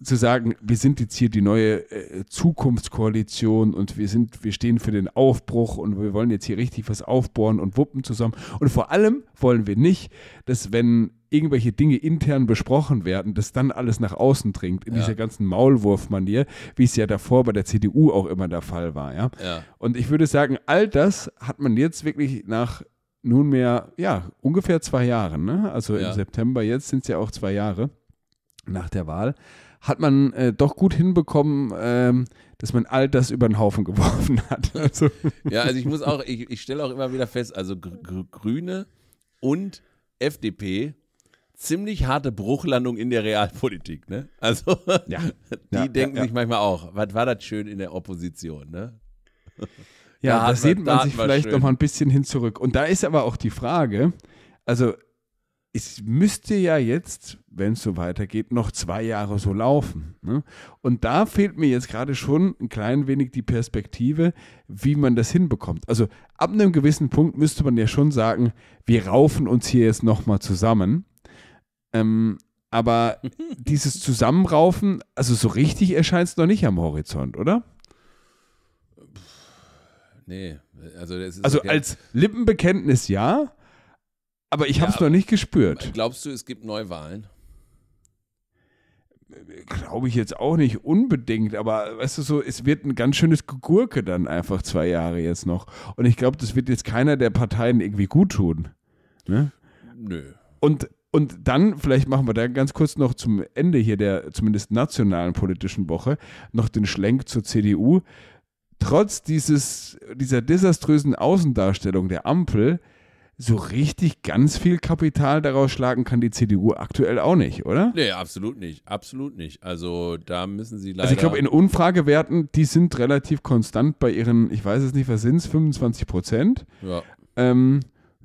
zu sagen, wir sind jetzt hier die neue äh, Zukunftskoalition und wir sind, wir stehen für den Aufbruch und wir wollen jetzt hier richtig was aufbohren und wuppen zusammen. Und vor allem wollen wir nicht, dass wenn irgendwelche Dinge intern besprochen werden, das dann alles nach außen dringt, in ja. dieser ganzen Maulwurf-Manier, wie es ja davor bei der CDU auch immer der Fall war. Ja? ja. Und ich würde sagen, all das hat man jetzt wirklich nach nunmehr, ja, ungefähr zwei Jahren, ne? also ja. im September jetzt sind es ja auch zwei Jahre nach der Wahl, hat man äh, doch gut hinbekommen, ähm, dass man all das über den Haufen geworfen hat. Also. Ja, also ich muss auch, ich, ich stelle auch immer wieder fest, also Grüne und FDP ziemlich harte Bruchlandung in der Realpolitik, ne? Also ja. die ja, denken ja, sich manchmal auch, was war das schön in der Opposition, ne? Ja, da, da sehnt man, man sich vielleicht schön. noch mal ein bisschen hin zurück. Und da ist aber auch die Frage, also es müsste ja jetzt, wenn es so weitergeht, noch zwei Jahre so laufen. Ne? Und da fehlt mir jetzt gerade schon ein klein wenig die Perspektive, wie man das hinbekommt. Also ab einem gewissen Punkt müsste man ja schon sagen, wir raufen uns hier jetzt nochmal zusammen ähm, aber dieses Zusammenraufen, also so richtig erscheint es noch nicht am Horizont, oder? Nee, also Also okay. als Lippenbekenntnis ja, aber ich ja, habe es noch nicht gespürt. Glaubst du, es gibt Neuwahlen? Glaube ich jetzt auch nicht unbedingt, aber weißt du so, es wird ein ganz schönes Gurke dann einfach zwei Jahre jetzt noch. Und ich glaube, das wird jetzt keiner der Parteien irgendwie gut tun. Ne? Nö. Und und dann, vielleicht machen wir da ganz kurz noch zum Ende hier der zumindest nationalen politischen Woche noch den Schlenk zur CDU. Trotz dieses, dieser desaströsen Außendarstellung der Ampel, so richtig ganz viel Kapital daraus schlagen kann die CDU aktuell auch nicht, oder? Nee, absolut nicht. Absolut nicht. Also da müssen sie leider. Also ich glaube, in Umfragewerten, die sind relativ konstant bei ihren, ich weiß es nicht, was sind es, 25 Prozent. Ja. Ähm,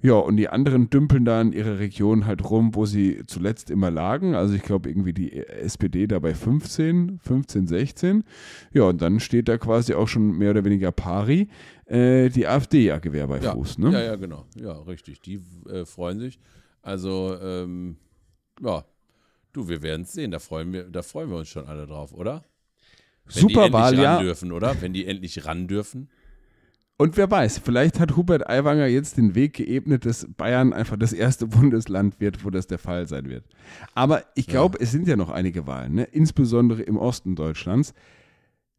ja, und die anderen dümpeln da in ihrer Region halt rum, wo sie zuletzt immer lagen. Also ich glaube irgendwie die SPD da bei 15, 15, 16. Ja, und dann steht da quasi auch schon mehr oder weniger pari äh, die AfD ja Gewehr bei ja. Fuß. Ne? Ja, ja, genau. Ja, richtig. Die äh, freuen sich. Also, ähm, ja, du, wir werden es sehen. Da freuen, wir, da freuen wir uns schon alle drauf, oder? Wenn Super Wahljahr. Wenn die endlich ran dürfen, oder? Wenn die endlich ran dürfen. Und wer weiß, vielleicht hat Hubert Aiwanger jetzt den Weg geebnet, dass Bayern einfach das erste Bundesland wird, wo das der Fall sein wird. Aber ich glaube, ja. es sind ja noch einige Wahlen, ne? insbesondere im Osten Deutschlands.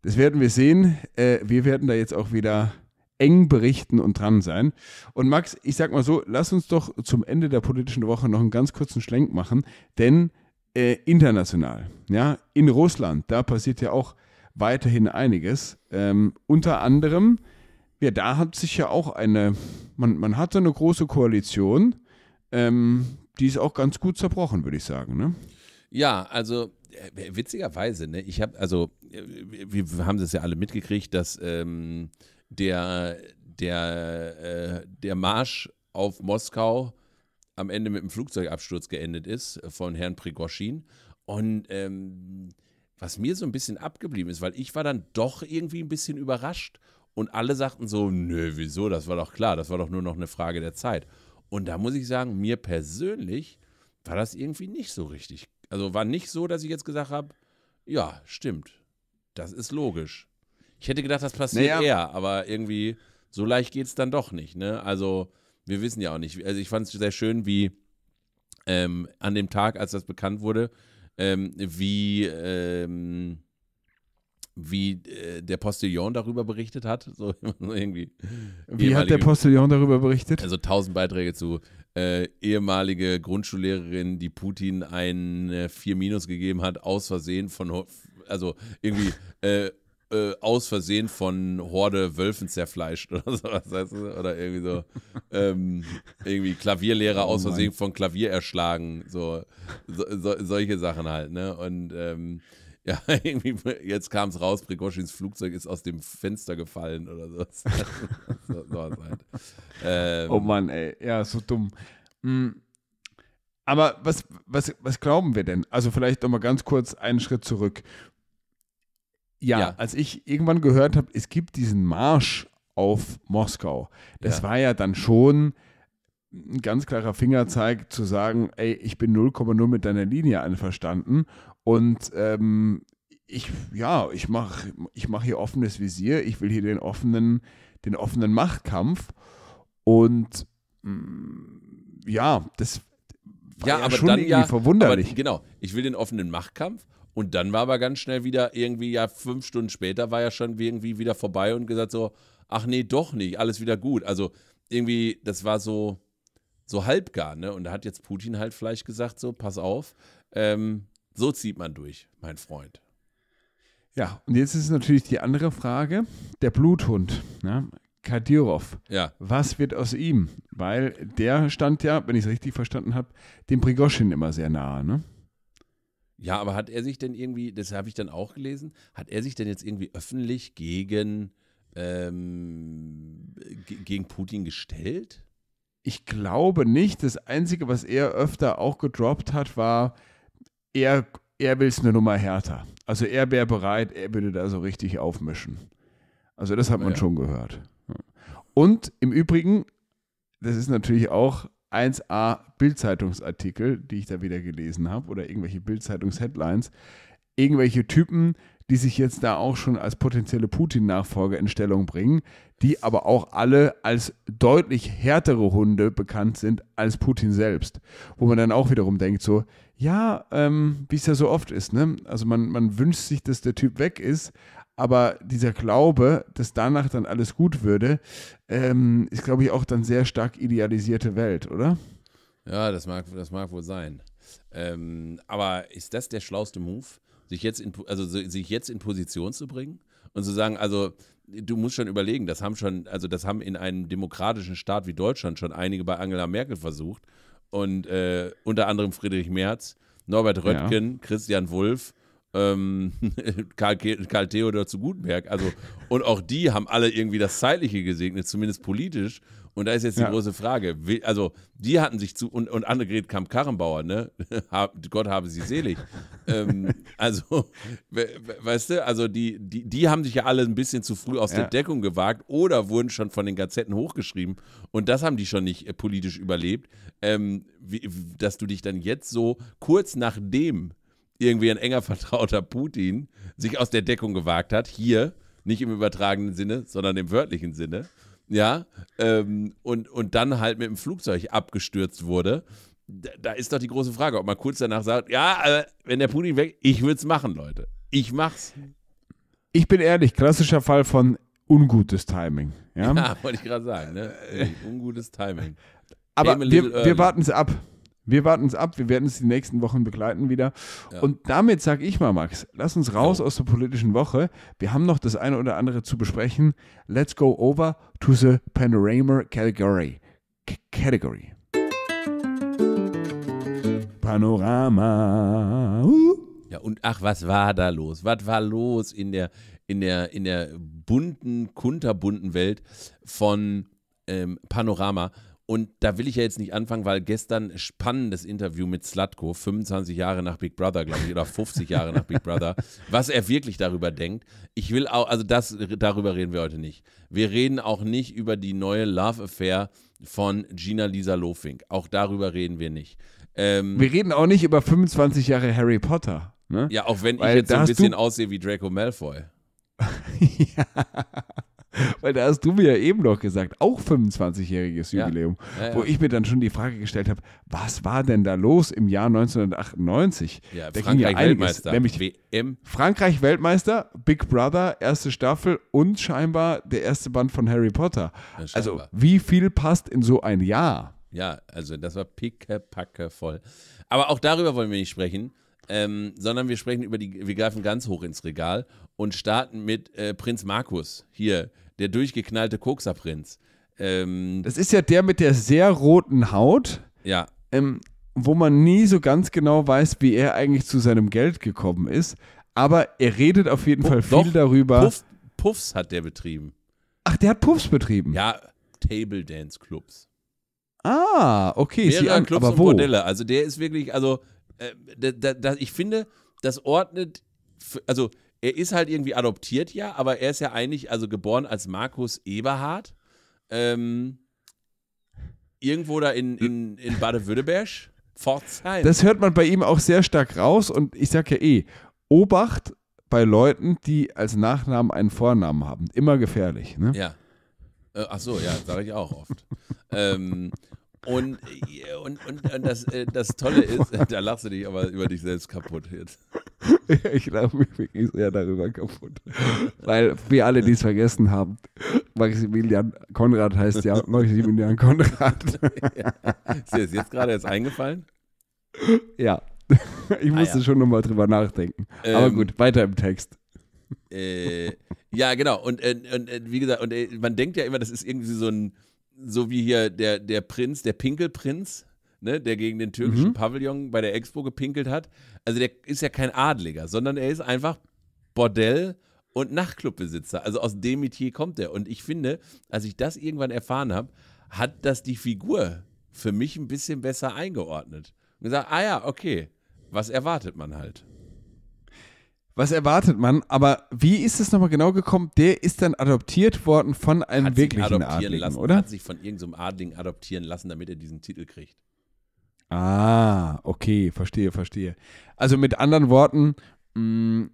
Das werden wir sehen. Äh, wir werden da jetzt auch wieder eng berichten und dran sein. Und Max, ich sag mal so, lass uns doch zum Ende der politischen Woche noch einen ganz kurzen Schlenk machen, denn äh, international, ja, in Russland, da passiert ja auch weiterhin einiges. Ähm, unter anderem ja, da hat sich ja auch eine, man, man hatte eine große Koalition, ähm, die ist auch ganz gut zerbrochen, würde ich sagen. Ne? Ja, also äh, witzigerweise, ne, ich habe, also äh, wir haben das ja alle mitgekriegt, dass ähm, der, der, äh, der Marsch auf Moskau am Ende mit einem Flugzeugabsturz geendet ist äh, von Herrn Prigoschin. Und ähm, was mir so ein bisschen abgeblieben ist, weil ich war dann doch irgendwie ein bisschen überrascht und alle sagten so, nö, wieso, das war doch klar, das war doch nur noch eine Frage der Zeit. Und da muss ich sagen, mir persönlich war das irgendwie nicht so richtig. Also war nicht so, dass ich jetzt gesagt habe, ja, stimmt, das ist logisch. Ich hätte gedacht, das passiert naja. eher, aber irgendwie so leicht geht es dann doch nicht. Ne? Also wir wissen ja auch nicht. Also ich fand es sehr schön, wie ähm, an dem Tag, als das bekannt wurde, ähm, wie ähm, wie äh, der Postillon darüber berichtet hat. So, irgendwie, wie hat der Postillon darüber berichtet? Also tausend Beiträge zu äh, ehemalige Grundschullehrerin, die Putin ein äh, 4 Minus gegeben hat, aus Versehen von, also irgendwie äh, äh, aus Versehen von Horde Wölfen zerfleischt oder sowas, weißt du? Oder irgendwie so, ähm, irgendwie Klavierlehrer oh aus Versehen von Klavier erschlagen, so, so, so, solche Sachen halt, ne? Und ähm, ja, irgendwie, jetzt kam es raus, Prigoschins Flugzeug ist aus dem Fenster gefallen oder so. so, so halt. ähm, oh Mann, ey, ja, so dumm. Mhm. Aber was, was, was glauben wir denn? Also vielleicht nochmal ganz kurz einen Schritt zurück. Ja, ja, als ich irgendwann gehört habe, es gibt diesen Marsch auf Moskau, das ja. war ja dann schon ein ganz klarer Fingerzeig zu sagen, ey, ich bin 0,0 mit deiner Linie einverstanden und ähm, ich, ja, ich mache ich mach hier offenes Visier, ich will hier den offenen, den offenen Machtkampf. Und mh, mm, ja, das war ja, ja aber schon dann irgendwie ja, verwunderlich. Aber, genau, ich will den offenen Machtkampf. Und dann war aber ganz schnell wieder irgendwie, ja, fünf Stunden später war ja schon irgendwie wieder vorbei und gesagt so, ach nee, doch nicht, alles wieder gut. Also irgendwie, das war so, so halbgar, ne? Und da hat jetzt Putin halt vielleicht gesagt so, pass auf, ähm, so zieht man durch, mein Freund. Ja, und jetzt ist natürlich die andere Frage: der Bluthund, ne? Kadirov. Ja. Was wird aus ihm? Weil der stand ja, wenn ich es richtig verstanden habe, dem Prigoschin immer sehr nahe, ne? Ja, aber hat er sich denn irgendwie, das habe ich dann auch gelesen, hat er sich denn jetzt irgendwie öffentlich gegen, ähm, gegen Putin gestellt? Ich glaube nicht. Das Einzige, was er öfter auch gedroppt hat, war, er, er will es eine Nummer härter. Also er wäre bereit, er würde da so richtig aufmischen. Also das hat man ja. schon gehört. Und im Übrigen, das ist natürlich auch 1a Bildzeitungsartikel, die ich da wieder gelesen habe, oder irgendwelche Bildzeitungsheadlines, irgendwelche Typen, die sich jetzt da auch schon als potenzielle Putin-Nachfolger in Stellung bringen, die aber auch alle als deutlich härtere Hunde bekannt sind als Putin selbst. Wo man dann auch wiederum denkt, so, ja, ähm, wie es ja so oft ist, ne? Also man, man wünscht sich, dass der Typ weg ist, aber dieser Glaube, dass danach dann alles gut würde, ähm, ist, glaube ich, auch dann sehr stark idealisierte Welt, oder? Ja, das mag, das mag wohl sein. Ähm, aber ist das der schlauste Move, sich jetzt in, also sich jetzt in Position zu bringen und zu sagen, also du musst schon überlegen, das haben schon, also das haben in einem demokratischen Staat wie Deutschland schon einige bei Angela Merkel versucht. Und äh, unter anderem Friedrich Merz, Norbert Röttgen, ja. Christian Wulff, ähm, Karl, Karl Theodor zu Gutenberg. Also, und auch die haben alle irgendwie das Zeitliche gesegnet, zumindest politisch. Und da ist jetzt die ja. große Frage. Also, die hatten sich zu. Und, und Annegret Kamp-Karrenbauer, ne? Gott habe sie selig. ähm, also, we, we, weißt du, also die, die, die haben sich ja alle ein bisschen zu früh aus ja. der Deckung gewagt oder wurden schon von den Gazetten hochgeschrieben. Und das haben die schon nicht äh, politisch überlebt. Ähm, wie, dass du dich dann jetzt so kurz nachdem irgendwie ein enger Vertrauter Putin sich aus der Deckung gewagt hat, hier, nicht im übertragenen Sinne, sondern im wörtlichen Sinne, ja, ähm, und, und dann halt mit dem Flugzeug abgestürzt wurde, da, da, ist doch die große Frage, ob man kurz danach sagt, ja, äh, wenn der Putin weg, ich würde es machen, Leute. Ich mach's. Ich bin ehrlich, klassischer Fall von ungutes Timing. Ja, ja wollte ich gerade sagen. Ne? Ungutes Timing. Aber wir, wir warten es ab. Wir warten es ab, wir werden es die nächsten Wochen begleiten wieder. Ja. Und damit sage ich mal, Max, lass uns raus ja. aus der politischen Woche. Wir haben noch das eine oder andere zu besprechen. Let's go over to the Panorama Category. C Category. Panorama. Uh. Ja, und ach, was war da los? Was war los in der, in der, in der bunten, kunterbunten Welt von ähm, Panorama? Und da will ich ja jetzt nicht anfangen, weil gestern spannendes Interview mit Slatko, 25 Jahre nach Big Brother, glaube ich, oder 50 Jahre nach Big Brother, was er wirklich darüber denkt. Ich will auch, also das, darüber reden wir heute nicht. Wir reden auch nicht über die neue Love Affair von Gina Lisa Lofink. Auch darüber reden wir nicht. Ähm, wir reden auch nicht über 25 Jahre Harry Potter. Ne? Ja, auch wenn weil ich jetzt so ein bisschen aussehe wie Draco Malfoy. ja. Weil da hast du mir ja eben noch gesagt, auch 25-jähriges Jubiläum, ja. Ja, wo ich mir dann schon die Frage gestellt habe, was war denn da los im Jahr 1998? Ja, da Frankreich Weltmeister, einiges, nämlich WM. Frankreich Weltmeister, Big Brother, erste Staffel und scheinbar der erste Band von Harry Potter. also wie viel passt in so ein Jahr? Ja, also das war pickepacke voll. Aber auch darüber wollen wir nicht sprechen, ähm, sondern wir sprechen über die, wir greifen ganz hoch ins Regal und starten mit äh, Prinz Markus. Hier, der durchgeknallte Kokserprinz. Ähm, das ist ja der mit der sehr roten Haut. Ja. Ähm, wo man nie so ganz genau weiß, wie er eigentlich zu seinem Geld gekommen ist. Aber er redet auf jeden Puff, Fall viel doch, darüber. Puff, Puffs hat der betrieben. Ach, der hat Puffs betrieben? Ja, Table Dance Clubs. Ah, okay. Mehrere an, Clubs aber wo? Bordelle. Also der ist wirklich, also äh, da, da, ich finde, das ordnet, also er ist halt irgendwie adoptiert, ja, aber er ist ja eigentlich, also geboren als Markus Eberhard. Ähm, irgendwo da in, in, in Baden-Württemberg. Pforzheim. Das hört man bei ihm auch sehr stark raus und ich sage ja eh, Obacht bei Leuten, die als Nachnamen einen Vornamen haben. Immer gefährlich, ne? Ja. Äh, ach so, ja, sage ich auch oft. ähm, und, äh, und, und, und das, äh, das Tolle ist, da lachst du dich aber über dich selbst kaputt jetzt. Ich lache mich wirklich sehr darüber kaputt. Weil wir alle, die es vergessen haben, Maximilian Konrad heißt ja Maximilian Konrad. Ja. Ist dir das jetzt gerade jetzt eingefallen? Ja. Ich ah, musste ah, ja. schon nochmal drüber nachdenken. Ähm, aber gut, weiter im Text. Äh, ja, genau. Und, äh, und, und, wie gesagt, und man denkt ja immer, das ist irgendwie so ein so wie hier der, der Prinz, der Pinkelprinz, ne, der gegen den türkischen mhm. Pavillon bei der Expo gepinkelt hat. Also der ist ja kein Adliger, sondern er ist einfach Bordell- und Nachtclubbesitzer. Also aus dem Metier kommt er. Und ich finde, als ich das irgendwann erfahren habe, hat das die Figur für mich ein bisschen besser eingeordnet. Und gesagt, ah ja, okay, was erwartet man halt? was erwartet man? Aber wie ist es nochmal genau gekommen? Der ist dann adoptiert worden von einem hat wirklichen adoptieren Adligen, lassen, oder? Hat sich von irgendeinem so Adligen adoptieren lassen, damit er diesen Titel kriegt. Ah, okay, verstehe, verstehe. Also mit anderen Worten, mh, mm,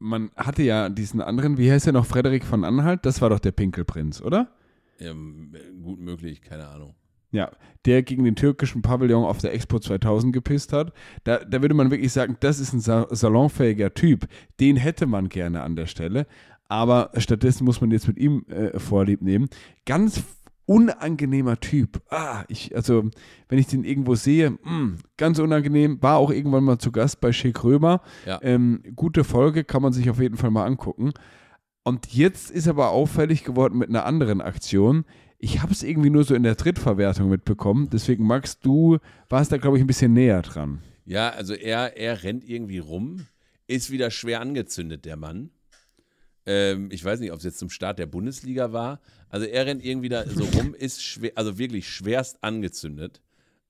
man hatte ja diesen anderen, wie heißt er noch, Frederik von Anhalt? Das war doch der Pinkelprinz, oder? Ja, ähm, gut möglich, keine Ahnung. Ja, der gegen den türkischen Pavillon auf der Expo 2000 gepisst hat. Da, da würde man wirklich sagen, das ist ein salonfähiger Typ. Den hätte man gerne an der Stelle. Aber stattdessen muss man jetzt mit ihm äh, Vorlieb nehmen. Ganz unangenehmer Typ. Ah, ich, also, wenn ich den irgendwo sehe, mh, hm, ganz unangenehm. War auch irgendwann mal zu Gast bei Schick Römer. Ja. Ähm, gute Folge, kann man sich auf jeden Fall mal angucken. Und jetzt ist aber auffällig geworden mit einer anderen Aktion ich habe es irgendwie nur so in der Drittverwertung mitbekommen. Deswegen, Max, du warst da, glaube ich, ein bisschen näher dran. Ja, also er, er rennt irgendwie rum, ist wieder schwer angezündet, der Mann. Ähm, ich weiß nicht, ob es jetzt zum Start der Bundesliga war. Also er rennt irgendwie da so rum, ist schwer, also wirklich schwerst angezündet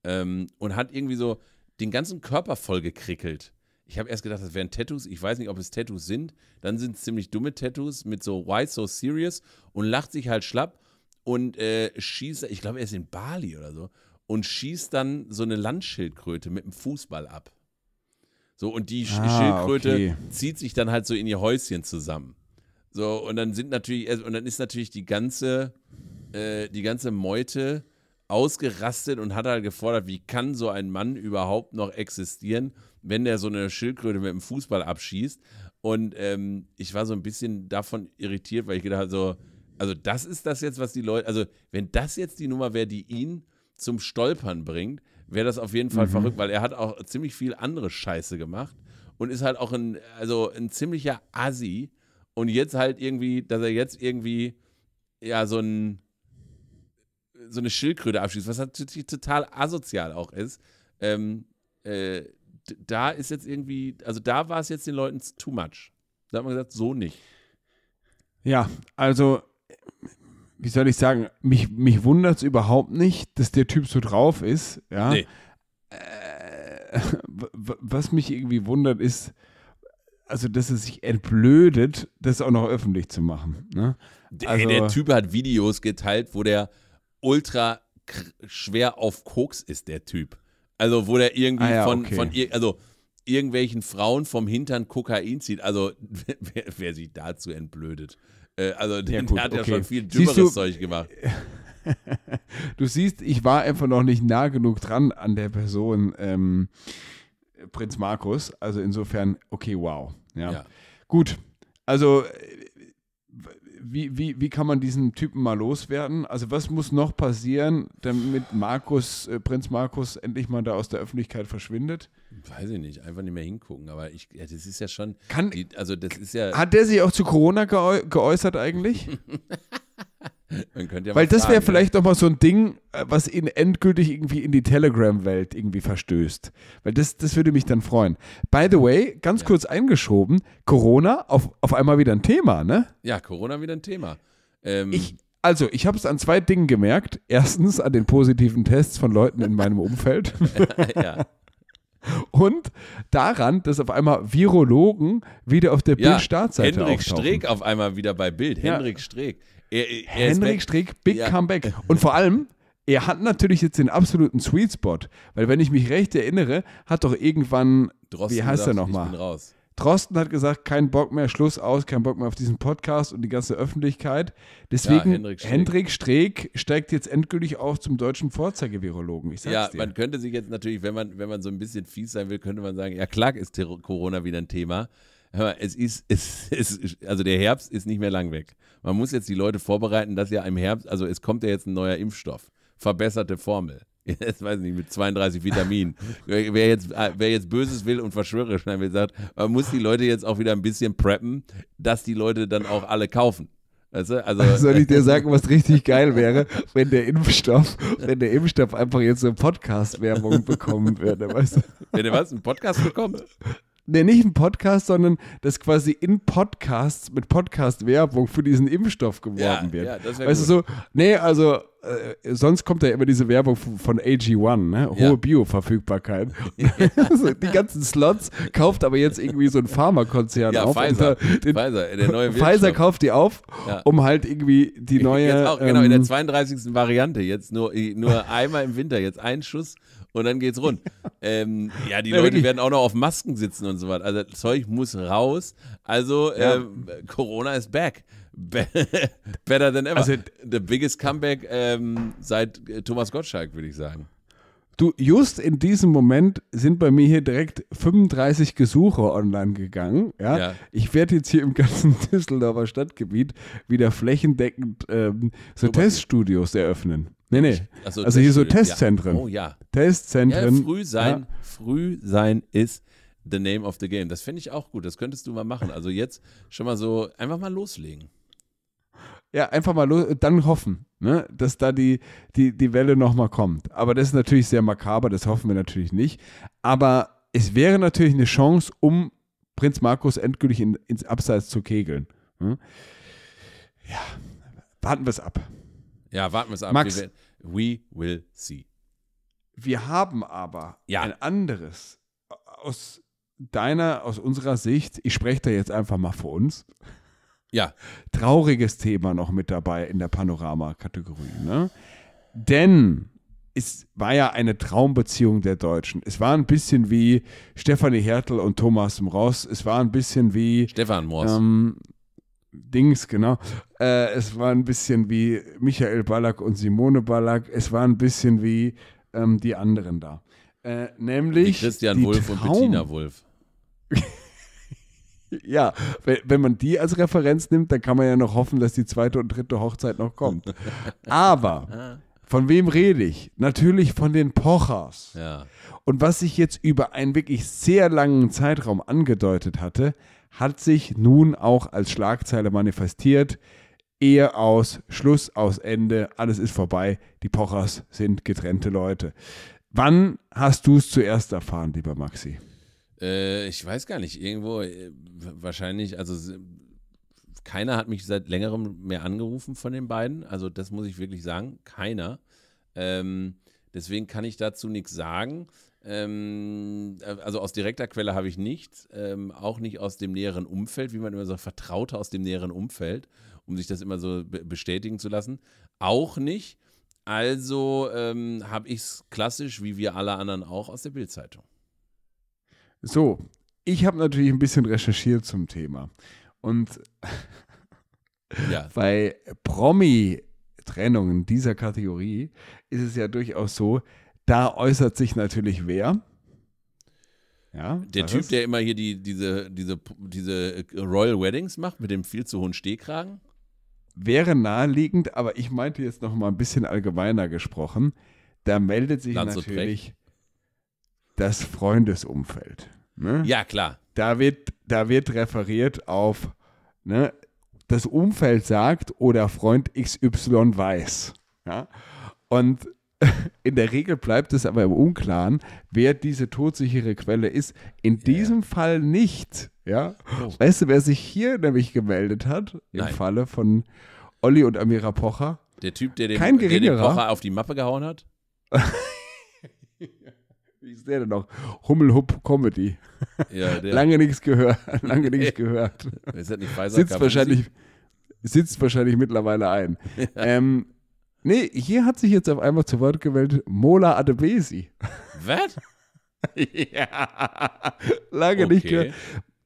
ähm, und hat irgendwie so den ganzen Körper voll gekrickelt. Ich habe erst gedacht, das wären Tattoos. Ich weiß nicht, ob es Tattoos sind. Dann sind es ziemlich dumme Tattoos mit so Why so serious und lacht sich halt schlapp und äh, schießt, ich glaube, er ist in Bali oder so, und schießt dann so eine Landschildkröte mit dem Fußball ab. So, und die ah, Schildkröte okay. zieht sich dann halt so in ihr Häuschen zusammen. So, und dann sind natürlich, also, und dann ist natürlich die ganze, äh, die ganze Meute ausgerastet und hat halt gefordert, wie kann so ein Mann überhaupt noch existieren, wenn der so eine Schildkröte mit dem Fußball abschießt. Und ähm, ich war so ein bisschen davon irritiert, weil ich gedacht habe, so, also das ist das jetzt, was die Leute, also wenn das jetzt die Nummer wäre, die ihn zum Stolpern bringt, wäre das auf jeden Fall mhm. verrückt, weil er hat auch ziemlich viel andere Scheiße gemacht und ist halt auch ein, also ein ziemlicher Assi und jetzt halt irgendwie, dass er jetzt irgendwie ja so ein so eine Schildkröte abschießt, was natürlich total asozial auch ist. Ähm, äh, da ist jetzt irgendwie, also da war es jetzt den Leuten too much. Da hat man gesagt, so nicht. Ja, also wie soll ich sagen, mich, mich wundert es überhaupt nicht, dass der Typ so drauf ist. Ja. Nee. Äh, was mich irgendwie wundert, ist, also dass er sich entblödet, das auch noch öffentlich zu machen. Ne? Also, der, der Typ hat Videos geteilt, wo der ultra schwer auf Koks ist, der Typ. Also, wo der irgendwie ah ja, von, okay. von ir also irgendwelchen Frauen vom Hintern Kokain zieht. Also, wer, wer sich dazu entblödet. Äh, also ja, gut, hat okay. ja schon viel dümmeres Zeug gemacht. du siehst, ich war einfach noch nicht nah genug dran an der Person ähm, Prinz Markus. Also insofern, okay, wow. Ja. ja. Gut. Also wie, wie, wie kann man diesen Typen mal loswerden? Also was muss noch passieren, damit Markus, äh, Prinz Markus endlich mal da aus der Öffentlichkeit verschwindet? Weiß ich nicht, einfach nicht mehr hingucken. Aber ich, ja, das ist ja schon. Kann, die, also das ist ja. Hat der sich auch zu Corona geäu geäußert eigentlich? Weil das wäre ne? vielleicht nochmal so ein Ding, äh, was ihn endgültig irgendwie in die Telegram-Welt irgendwie verstößt. Weil das, das würde mich dann freuen. By the way, ganz ja. kurz eingeschoben, Corona auf, auf einmal wieder ein Thema, ne? Ja, Corona wieder ein Thema. Ähm, ich, also, ich habe es an zwei Dingen gemerkt. Erstens an den positiven Tests von Leuten in meinem Umfeld. ja. Und daran, dass auf einmal Virologen wieder auf der ja, Bild-Startseite Hendrik auftauchen. Streeck auf einmal wieder bei Bild. Hendrik Streeck. Er, er Henrik Strick, Big ja. Comeback. Und vor allem, er hat natürlich jetzt den absoluten Sweet Spot, weil wenn ich mich recht erinnere, hat doch irgendwann, Drosten wie heißt er nochmal? Drosten hat gesagt, kein Bock mehr, Schluss aus, kein Bock mehr auf diesen Podcast und die ganze Öffentlichkeit. Deswegen, ja, Hendrik, Streeck. steigt jetzt endgültig auf zum deutschen Vorzeigevirologen. Ich sag's ja, dir. man könnte sich jetzt natürlich, wenn man, wenn man so ein bisschen fies sein will, könnte man sagen, ja klar ist Corona wieder ein Thema. Hör, es ist, es ist, also der Herbst ist nicht mehr lang weg. Man muss jetzt die Leute vorbereiten, dass ja im Herbst, also es kommt ja jetzt ein neuer Impfstoff. Verbesserte Formel. Jetzt weiß ich nicht, mit 32 Vitaminen. wer, jetzt, äh, wer jetzt Böses will und verschwörerisch sein will, sagt, man muss die Leute jetzt auch wieder ein bisschen preppen, dass die Leute dann auch alle kaufen. Weißt du? also, Soll ich dir sagen, was richtig geil wäre, wenn der Impfstoff, wenn der Impfstoff einfach jetzt eine Podcast-Werbung bekommen würde, weißt du? Wenn der was? Ein Podcast bekommt? nee, nicht ein Podcast, sondern dass quasi in Podcasts mit Podcast-Werbung für diesen Impfstoff geworben ja, wird. Ja, das weißt gut. du so, nee, also äh, sonst kommt ja immer diese Werbung von, von AG1, ne? hohe ja. Bio-Verfügbarkeit. also die ganzen Slots kauft aber jetzt irgendwie so ein Pharmakonzern ja, auf. Pfizer, den, Pfizer, der neue Pfizer kauft die auf, ja. um halt irgendwie die neue. Jetzt auch, ähm, genau, in der 32. Ähm, Variante, jetzt nur, nur einmal im Winter, jetzt ein Schuss und dann geht's rund. ähm, ja, die ja, Leute wirklich. werden auch noch auf Masken sitzen und so was. Also das Zeug muss raus. Also ja. ähm, Corona ist back. Better than ever. Also, The biggest comeback ähm, seit äh, Thomas Gottschalk, würde ich sagen. Du, just in diesem Moment sind bei mir hier direkt 35 Gesuche online gegangen. Ja? ja. Ich werde jetzt hier im ganzen Düsseldorfer Stadtgebiet wieder flächendeckend ähm, so Teststudios eröffnen. Nee, nee. Also, also hier so Testzentren. Ja. Oh ja. Testzentren. Ja, früh sein, ja. früh sein ist the name of the game. Das finde ich auch gut. Das könntest du mal machen. Also jetzt schon mal so einfach mal loslegen. Ja, einfach mal los, dann hoffen, ne, dass da die, die, die Welle nochmal kommt. Aber das ist natürlich sehr makaber, das hoffen wir natürlich nicht. Aber es wäre natürlich eine Chance, um Prinz Markus endgültig in, ins Abseits zu kegeln. Hm? Ja, warten wir es ab. Ja, warten wir es ab. Max, wir, we will see. Wir haben aber ja. ein anderes äh, aus deiner, aus unserer Sicht, ich spreche da jetzt einfach mal für uns. Ja. Trauriges Thema noch mit dabei in der Panorama-Kategorie. Ne? Denn es war ja eine Traumbeziehung der Deutschen. Es war ein bisschen wie Stefanie Hertel und Thomas Mross. Es war ein bisschen wie. Stefan Ross. Ähm, Dings, genau. Äh, es war ein bisschen wie Michael Ballack und Simone Ballack. Es war ein bisschen wie ähm, die anderen da. Äh, nämlich. Wie Christian Wulff und Bettina Wulff. ja, wenn, man die als Referenz nimmt, dann kann man ja noch hoffen, dass die zweite und dritte Hochzeit noch kommt. Aber. Von wem rede ich? Natürlich von den Pochers. Ja. Und was ich jetzt über einen wirklich sehr langen Zeitraum angedeutet hatte, hat sich nun auch als Schlagzeile manifestiert. Ehe aus, Schluss aus Ende, alles ist vorbei, die Pochers sind getrennte Leute. Wann hast du es zuerst erfahren, lieber Maxi? Äh, ich weiß gar nicht, irgendwo äh, wahrscheinlich, also keiner hat mich seit längerem mehr angerufen von den beiden, also das muss ich wirklich sagen, keiner. Ähm, deswegen kann ich dazu nichts sagen. Ähm, äh, also aus direkter Quelle habe ich nichts, ähm, auch nicht aus dem näheren Umfeld, wie man immer sagt, Vertraute aus dem näheren Umfeld, um sich das immer so bestätigen zu lassen. Auch nicht. Also ähm, habe ich es klassisch, wie wir alle anderen auch, aus der Bildzeitung. So, ich habe natürlich ein bisschen recherchiert zum Thema. Und ja. bei Promi-Trennungen dieser Kategorie ist es ja durchaus so, da äußert sich natürlich wer? Ja, der Typ, ist? der immer hier die, diese, diese, diese Royal Weddings macht mit dem viel zu hohen Stehkragen? Wäre naheliegend, aber ich meinte jetzt noch mal ein bisschen allgemeiner gesprochen. Da meldet sich Lanz natürlich das Freundesumfeld. Ne? Ja, klar. Da wird, da wird referiert auf, ne, das Umfeld sagt oder Freund XY weiß. Ja? Und In der Regel bleibt es aber im Unklaren, wer diese todsichere Quelle ist. In diesem Fall nicht. Ja? Oh. Weißt du, wer sich hier nämlich gemeldet hat, im Nein. Falle von Olli und Amira Pocher? Der Typ, der den, Kein der den Pocher auf die Mappe gehauen hat? Wie ist der denn noch? Hummelhupp Comedy. Ja, lange nichts gehört. Lange nichts gehört. Ist das nicht Pfizer? Sitzt wahrscheinlich, sitzt wahrscheinlich mittlerweile ein. ähm, Nee, hier hat sich jetzt auf einmal zu Wort gemeldet Mola Adebesi. Was? ja. Lange okay. nicht gehört.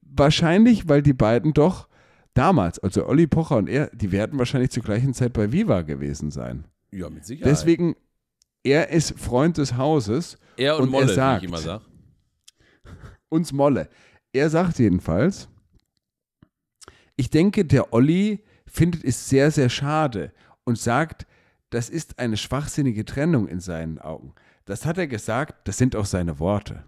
Wahrscheinlich, weil die beiden doch damals, also Olli Pocher und er, die werden wahrscheinlich zur gleichen Zeit bei Viva gewesen sein. Ja, mit Sicherheit. Deswegen, er ist Freund des Hauses. Er und, und Molle, er sagt, wie ich immer sage. Uns Molle. Er sagt jedenfalls, ich denke, der Olli findet es sehr, sehr schade und sagt, das ist eine schwachsinnige Trennung in seinen Augen. Das hat er gesagt, das sind auch seine Worte.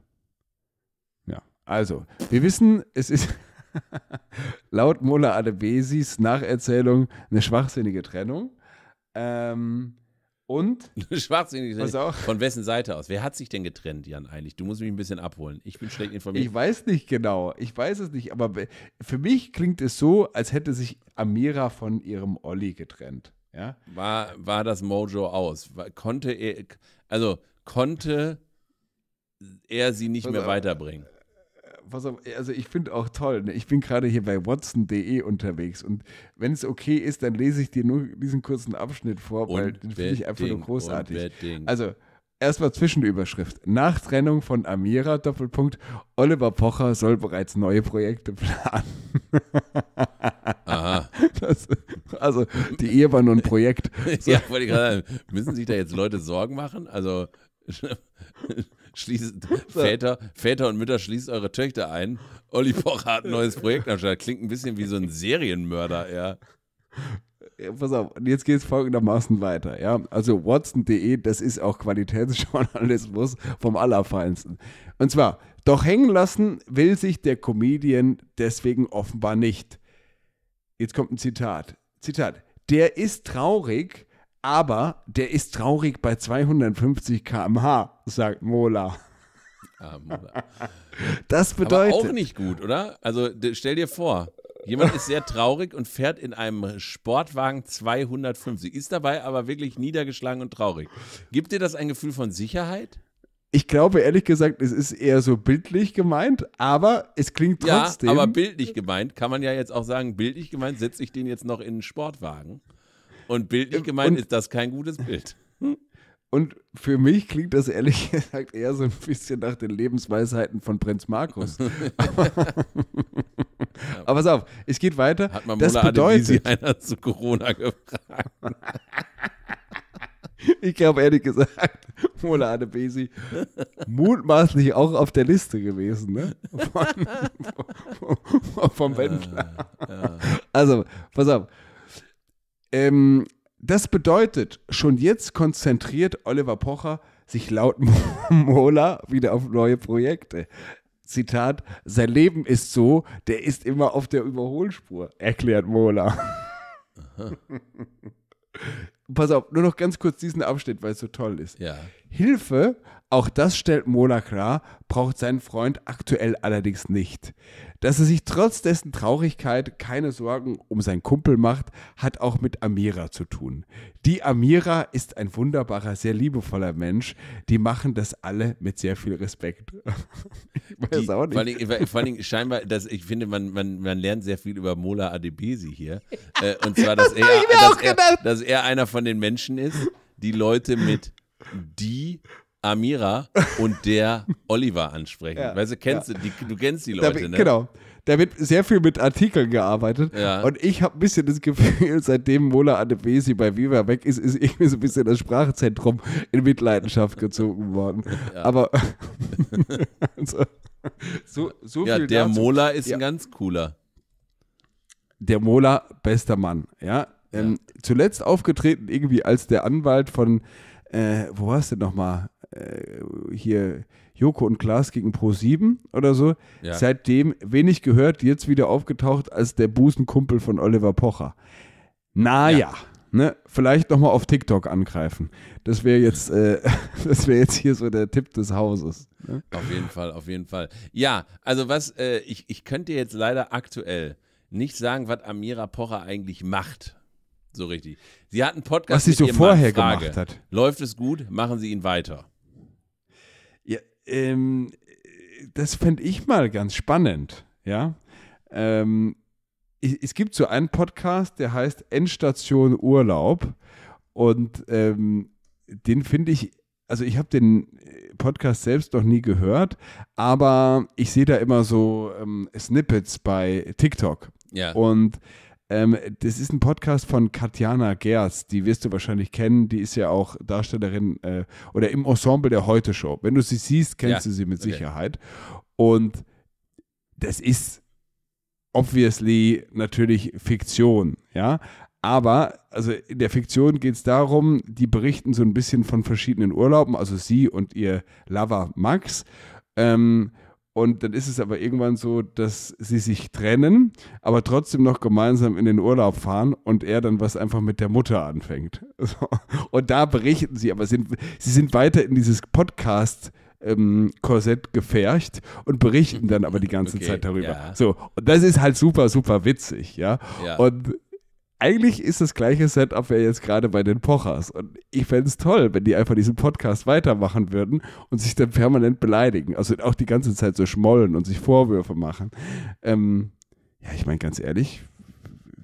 Ja, also, wir wissen, es ist laut Mola Adebesis Nacherzählung eine schwachsinnige Trennung. Ähm, und? Schwachsinnig. Pass auf. Von wessen Seite aus? Wer hat sich denn getrennt, Jan, eigentlich? Du musst mich ein bisschen abholen. Ich bin schlecht informiert. Ich weiß nicht genau. Ich weiß es nicht. Aber für mich klingt es so, als hätte sich Amira von ihrem Olli getrennt. Ja? War, war das Mojo aus? Konnte er, also konnte er sie nicht mehr weiterbringen? Was auf, also ich finde auch toll, ne? ich bin gerade hier bei watson.de unterwegs und wenn es okay ist, dann lese ich dir nur diesen kurzen Abschnitt vor, weil den finde ich einfach nur großartig. Also Erstmal Zwischenüberschrift. Nach Trennung von Amira, Doppelpunkt, Oliver Pocher soll bereits neue Projekte planen. Aha. Das, also, die Ehe war nur ein Projekt. So. Ja, wollte ich gerade sagen, müssen sich da jetzt Leute Sorgen machen? Also, schließt, Väter, Väter und Mütter, schließt eure Töchter ein. Olli Pocher hat ein neues Projekt am Start. Klingt ein bisschen wie so ein Serienmörder, ja pass auf, jetzt geht es folgendermaßen weiter. Ja? Also Watson.de, das ist auch Qualitätsjournalismus vom Allerfeinsten. Und zwar, doch hängen lassen will sich der Comedian deswegen offenbar nicht. Jetzt kommt ein Zitat. Zitat. Der ist traurig, aber der ist traurig bei 250 km/h, sagt Mola. Ah, Mola. Das bedeutet. Aber auch nicht gut, oder? Also stell dir vor, Jemand ist sehr traurig und fährt in einem Sportwagen 250, ist dabei aber wirklich niedergeschlagen und traurig. Gibt dir das ein Gefühl von Sicherheit? Ich glaube ehrlich gesagt, es ist eher so bildlich gemeint, aber es klingt trotzdem. Ja, aber bildlich gemeint kann man ja jetzt auch sagen, bildlich gemeint setze ich den jetzt noch in einen Sportwagen. Und bildlich äh, gemeint und ist das kein gutes Bild. Und für mich klingt das ehrlich gesagt eher so ein bisschen nach den Lebensweisheiten von Prinz Markus. aber, aber pass auf, es geht weiter. Hat man das Mona einer zu Corona gefragt. Ich glaube ehrlich gesagt, Mola Adebesi mutmaßlich auch auf der Liste gewesen, ne? Von, vom Wendler. Also, pass auf. Ähm, das bedeutet, schon jetzt konzentriert Oliver Pocher sich laut Mola wieder auf neue Projekte. Zitat, sein Leben ist so, der ist immer auf der Überholspur, erklärt Mola. Pass auf, nur noch ganz kurz diesen Abschnitt, weil es so toll ist. Ja. Hilfe, auch das stellt Mola klar, braucht sein Freund aktuell allerdings nicht. Dass er sich trotz dessen Traurigkeit keine Sorgen um seinen Kumpel macht, hat auch mit Amira zu tun. Die Amira ist ein wunderbarer, sehr liebevoller Mensch. Die machen das alle mit sehr viel Respekt. Ich weiß die, auch nicht. Vor allen, Dingen, vor allen Dingen scheinbar, das, ich finde, man, man, man lernt sehr viel über Mola Adebesi hier. Ja, äh, und zwar, dass, das er, dass, er, dass er einer von den Menschen ist, die Leute mit die Amira und der Oliver ansprechen. Ja, weißt du, kennst ja. die, du kennst die Leute, da, ne? Genau. Da wird sehr viel mit Artikeln gearbeitet. Ja. Und ich habe ein bisschen das Gefühl, seitdem Mola Adebesi bei Viva weg ist, ist irgendwie so ein bisschen das Sprachzentrum in Mitleidenschaft gezogen worden. Aber also, so, so ja, viel der dazu. Mola ist ein ganz cooler. Der Mola, bester Mann. Ja? Ähm, zuletzt aufgetreten irgendwie als der Anwalt von äh, wo war du denn nochmal? Äh, hier Joko und Klaas gegen Pro7 oder so. Ja. Seitdem wenig gehört, jetzt wieder aufgetaucht als der Busenkumpel von Oliver Pocher. Naja. Ja. Ne, vielleicht nochmal auf TikTok angreifen. Das wäre jetzt, äh, das jetzt hier so der Tipp des Hauses. Ne? Auf jeden Fall, auf jeden Fall. Ja, also was, äh, ich, ich könnte jetzt leider aktuell nicht sagen, was Amira Pocher eigentlich macht. So richtig. Sie hat einen Podcast. Was sie so vorher Frage. gemacht hat. Läuft es gut, machen Sie ihn weiter ähm, das fände ich mal ganz spannend, ja. Ähm, es gibt so einen Podcast, der heißt Endstation Urlaub und ähm, den finde ich, also ich habe den äh, Podcast selbst noch nie gehört, aber ich sehe da immer so ähm, Snippets bei TikTok. Ja. Und ähm, das ist ein Podcast von Katjana Gerz, die wirst du wahrscheinlich kennen. Die ist ja auch Darstellerin äh, oder im Ensemble der Heute Show. Wenn du sie siehst, kennst ja. du sie mit okay. Sicherheit. Und das ist obviously natürlich Fiktion, ja. Aber also in der Fiktion geht es darum, die berichten so ein bisschen von verschiedenen Urlauben, also sie und ihr Lover Max. Ähm, und dann ist es aber irgendwann so, dass sie sich trennen, aber trotzdem noch gemeinsam in den Urlaub fahren und er dann was einfach mit der Mutter anfängt. Und da berichten sie, aber sind, sie sind weiter in dieses Podcast. Ähm, Korsett gefärcht und berichten dann aber die ganze okay, Zeit darüber. Ja. So, und das ist halt super, super witzig, ja. ja. Und eigentlich ist das gleiche Setup ja jetzt gerade bei den Pochers. Und ich fände es toll, wenn die einfach diesen Podcast weitermachen würden und sich dann permanent beleidigen. Also auch die ganze Zeit so schmollen und sich Vorwürfe machen. Ähm, ja, ich meine, ganz ehrlich,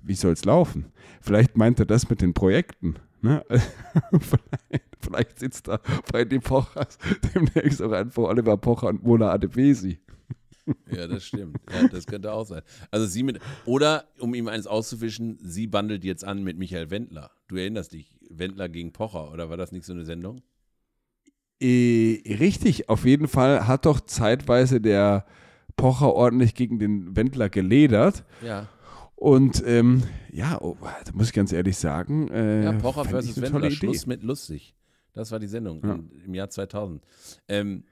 wie soll es laufen? Vielleicht meint er das mit den Projekten. Ne? vielleicht, vielleicht, sitzt da bei den Pochers demnächst auch einfach Oliver Pocher und Mona Adebesi. Ja, das stimmt. Ja, das könnte auch sein. Also sie mit, oder um ihm eins auszufischen, sie bandelt jetzt an mit Michael Wendler. Du erinnerst dich, Wendler gegen Pocher, oder war das nicht so eine Sendung? E richtig, auf jeden Fall hat doch zeitweise der Pocher ordentlich gegen den Wendler geledert. Ja. Und ähm, ja, oh, da muss ich ganz ehrlich sagen. Äh, ja, Pocher versus Wendler, Schluss mit lustig. Das war die Sendung ja. im, im Jahr 2000. Ähm,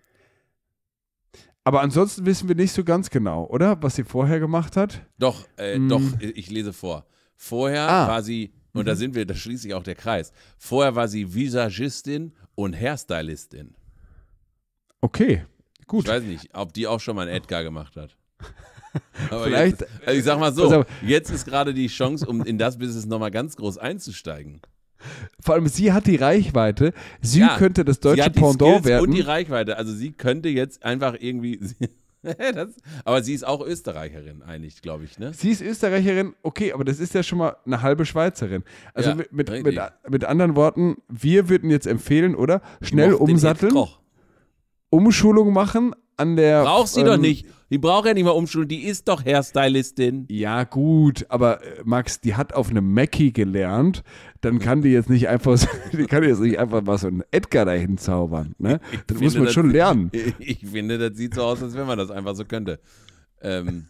aber ansonsten wissen wir nicht so ganz genau, oder? Was sie vorher gemacht hat. Doch, äh, hm. doch, ich lese vor. Vorher ah. war sie, und mhm. da sind wir, da schließe ich auch der Kreis. Vorher war sie Visagistin und Hairstylistin. Okay, gut. Ich weiß nicht, ob die auch schon mal einen Edgar gemacht hat. Aber Vielleicht. Jetzt, also ich sag mal so, also jetzt ist gerade die Chance, um in das Business nochmal ganz groß einzusteigen. Vor allem sie hat die Reichweite. Sie ja, könnte das deutsche sie hat die Pendant Skills werden. Und die Reichweite. Also sie könnte jetzt einfach irgendwie. das, aber sie ist auch Österreicherin eigentlich, glaube ich. Ne? Sie ist Österreicherin, okay, aber das ist ja schon mal eine halbe Schweizerin. Also ja, mit, mit, mit, mit, anderen Worten, wir würden jetzt empfehlen, oder? Schnell umsatteln, Umschulung machen, an der. Braucht sie ähm, doch nicht. Die braucht ja nicht mal umschulen. Die ist doch Hairstylistin. Ja, gut, aber äh, Max, die hat auf einem Mackie gelernt. Dann kann die jetzt nicht einfach, die kann jetzt nicht einfach mal so einen Edgar dahin zaubern. Ne? das finde, muss man das, schon lernen. Ich, ich finde, das sieht so aus, als wenn man das einfach so könnte. Ähm.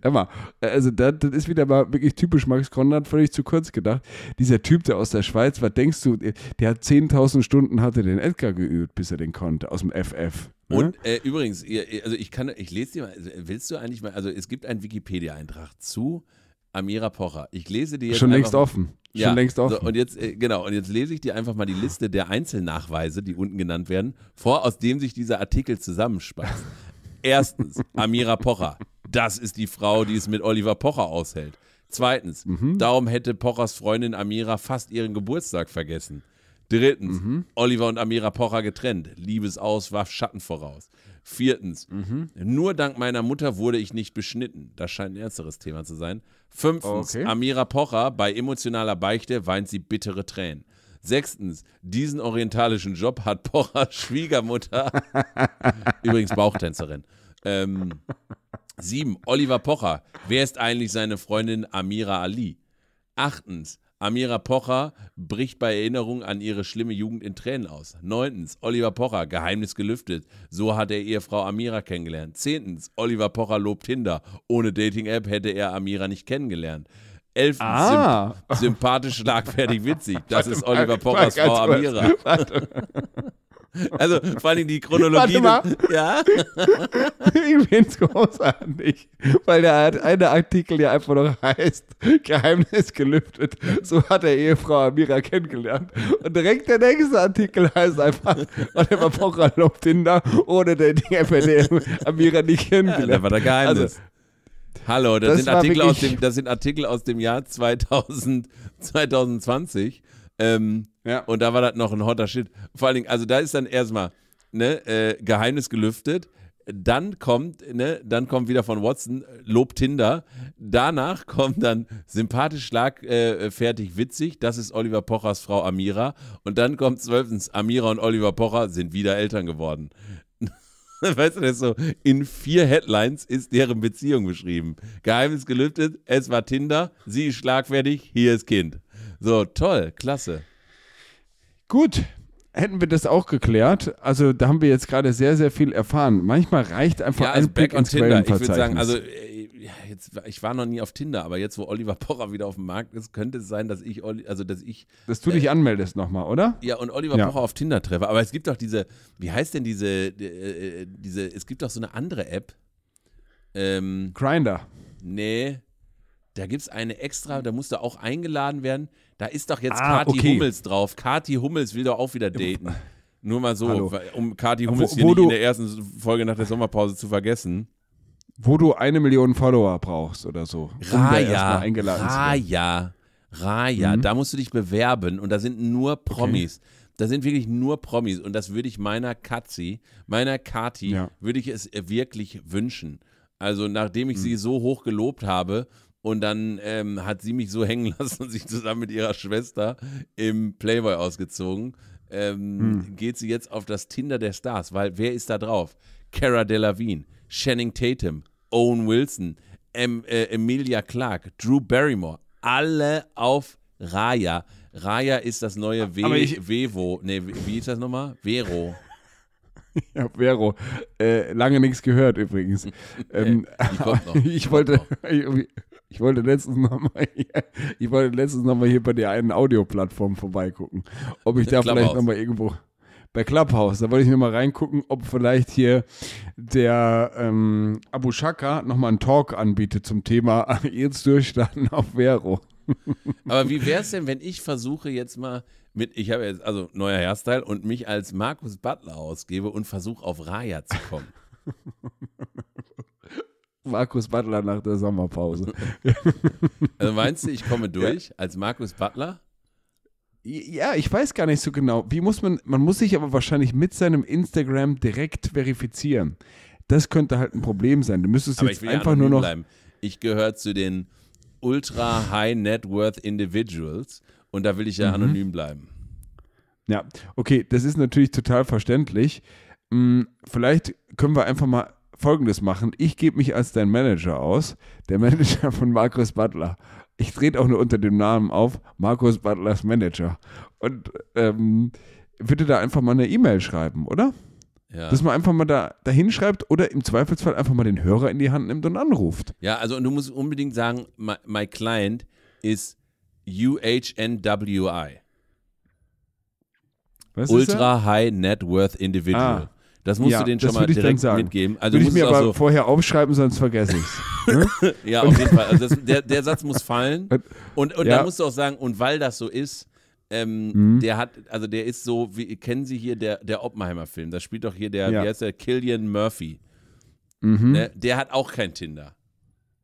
Emma, also das, das, ist wieder mal wirklich typisch Max Konrad, völlig zu kurz gedacht. Dieser Typ, der aus der Schweiz war, denkst du, der hat 10.000 Stunden hatte den Edgar geübt, bis er den konnte, aus dem FF. Und ne? äh, übrigens, also ich kann, ich lese dir mal, also, willst du eigentlich mal, also es gibt einen Wikipedia-Eintrag zu Amira Pocher. Ich lese dir jetzt. Schon längst mal, offen. Schon ja, längst offen. So, und jetzt, äh, genau, und jetzt lese ich dir einfach mal die Liste der Einzelnachweise, die unten genannt werden, vor, aus dem sich dieser Artikel zusammenspeist. Erstens, Amira Pocher. Das ist die Frau, die es mit Oliver Pocher aushält. Zweitens, mhm. darum hätte Pochers Freundin Amira fast ihren Geburtstag vergessen. Drittens, mhm. Oliver und Amira Pocher getrennt. Liebesaus warf Schatten voraus. Viertens, mhm. nur dank meiner Mutter wurde ich nicht beschnitten. Das scheint ein ernsteres Thema zu sein. Fünftens, okay. Amira Pocher, bei emotionaler Beichte weint sie bittere Tränen. Sechstens, diesen orientalischen Job hat Pochers Schwiegermutter, übrigens Bauchtänzerin. Ähm, sieben, Oliver Pocher, wer ist eigentlich seine Freundin Amira Ali? Achtens, Amira Pocher bricht bei Erinnerung an ihre schlimme Jugend in Tränen aus. Neuntens, Oliver Pocher, Geheimnis gelüftet. So hat er Ehefrau Amira kennengelernt. Zehntens, Oliver Pocher lobt Tinder. Ohne Dating-App hätte er Amira nicht kennengelernt. Elftens, ah. symp sympathisch, schlagfertig, witzig. Das ist Oliver Pochers Frau Amira. Warte. Also vor allem die Chronologie. Warte mal. Ja. ich find's großartig, weil der eine Artikel ja einfach noch heißt, Geheimnis gelüftet. So hat er Ehefrau Amira kennengelernt. Und direkt der nächste Artikel heißt einfach, Oliver Pocher auf Tinder ohne Dating App, e Amira nicht kennengelernt. Ja, das war der Geheimnis. Also, Hallo, das, das sind Artikel aus dem, das sind Artikel aus dem Jahr 2000, 2020 ähm, ja. Und da war das noch ein hotter Shit. Vor allen Dingen, also da ist dann erstmal ne, äh, Geheimnis gelüftet. Dann kommt, ne, dann kommt wieder von Watson Lob Tinder. Danach kommt dann sympathisch, schlagfertig, äh, witzig. Das ist Oliver Pochers Frau Amira. Und dann kommt zwölftens, Amira und Oliver Pocher sind wieder Eltern geworden. Weißt du, das so, in vier Headlines ist deren Beziehung beschrieben. Geheimnis gelüftet, es war Tinder, sie ist schlagfertig, hier ist Kind. So, toll, klasse. Gut, hätten wir das auch geklärt. Also da haben wir jetzt gerade sehr, sehr viel erfahren. Manchmal reicht einfach ja, ein also Blick ins Tinder. Ich würde sagen, also äh, jetzt, ich war noch nie auf Tinder, aber jetzt, wo Oliver Pocher wieder auf dem Markt ist, könnte es sein, dass ich, also dass ich, dass du äh, dich anmeldest nochmal, oder? Ja, und Oliver ja. Pocher auf Tinder treffe. Aber es gibt doch diese, wie heißt denn diese, äh, äh diese? Es gibt doch so eine andere App. Ähm, Grinder. Nee. Da gibt es eine extra, da musst du auch eingeladen werden. Da ist doch jetzt ah, Kati okay. Hummels drauf. Kati Hummels will doch auch wieder daten. Nur mal so, Hallo. um Kati Hummels wo, wo hier nicht in der ersten Folge nach der Sommerpause zu vergessen. Wo du eine Million Follower brauchst oder so. Raya, um Raya, Raya, mhm. da musst du dich bewerben und da sind nur Promis. Okay. Da sind wirklich nur Promis und das würde ich meiner Katzi, meiner Kati, ja. würde ich es wirklich wünschen. Also nachdem ich mhm. sie so hoch gelobt habe, und dann ähm, hat sie mich so hängen lassen und sich zusammen mit ihrer Schwester im Playboy ausgezogen. Ähm, hm. Geht sie jetzt auf das Tinder der Stars, weil wer ist da drauf? Cara Delevingne, Channing Tatum, Owen Wilson, em, äh, Emilia Clarke, Drew Barrymore, alle auf Raya. Raya ist das neue We ich, Vevo. Nee, wie ist das nochmal? Vero. Ja, Vero. Äh, lange nichts gehört übrigens. ähm, ich wollte. Ich wollte letztens nochmal hier, noch hier bei der einen Audioplattform vorbeigucken, ob ich da Clubhouse. vielleicht nochmal irgendwo bei Clubhouse, da wollte ich nochmal reingucken, ob vielleicht hier der ähm, Abu Shaka nochmal einen Talk anbietet zum Thema jetzt durchstarten auf Vero. Aber wie wäre es denn, wenn ich versuche jetzt mal mit, ich habe jetzt also neuer Hairstyle und mich als Markus Butler ausgebe und versuche auf Raya zu kommen? Markus Butler nach der Sommerpause. Also meinst du, ich komme durch ja. als Markus Butler? Ja, ich weiß gar nicht so genau. Wie muss man, man muss sich aber wahrscheinlich mit seinem Instagram direkt verifizieren. Das könnte halt ein Problem sein. Du müsstest aber jetzt einfach nur noch. Bleiben. Ich gehöre zu den Ultra High Net Worth Individuals und da will ich ja mhm. anonym bleiben. Ja, okay, das ist natürlich total verständlich. Hm, vielleicht können wir einfach mal Folgendes machen. Ich gebe mich als dein Manager aus, der Manager von Markus Butler. Ich trete auch nur unter dem Namen auf, Markus Butlers Manager. Und ähm, würde da einfach mal eine E-Mail schreiben, oder? Ja. Dass man einfach mal da dahin schreibt oder im Zweifelsfall einfach mal den Hörer in die Hand nimmt und anruft. Ja, also und du musst unbedingt sagen, my, my client ist UHNWI. Was Ultra High Net Worth Individual. Ah. Das musst ja, du denen schon mal direkt mitgeben. Also würde ich mir aber so vorher aufschreiben, sonst vergesse ich es. Ne? ja, auf jeden Fall. Also das, der, der, Satz muss fallen. Und, und ja. da musst du auch sagen, und weil das so ist, ähm, mhm. der hat, also der ist so, wie, kennen Sie hier der, der Oppenheimer-Film? Da spielt doch hier der, ja. wie heißt der, Killian Murphy. Mhm. Der, ne, der, hat auch kein Tinder.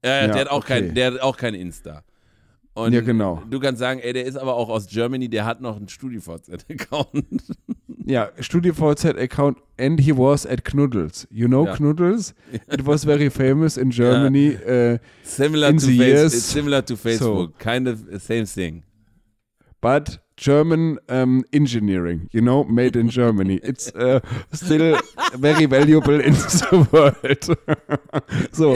Äh, der hat auch okay. kein, der hat auch kein Insta. Und ja, genau. du kannst sagen, ey, der ist aber auch aus Germany, der hat noch einen StudiVZ-Account. Ja, StudiVZ-Account and he was at Knuddels. You know ja. Knuddels? It was very famous in Germany. Ja. Uh, similar, in to the years. similar to Facebook. So. Kind of same thing. But German um, engineering, you know, made in Germany. It's uh, still very valuable in the world. so,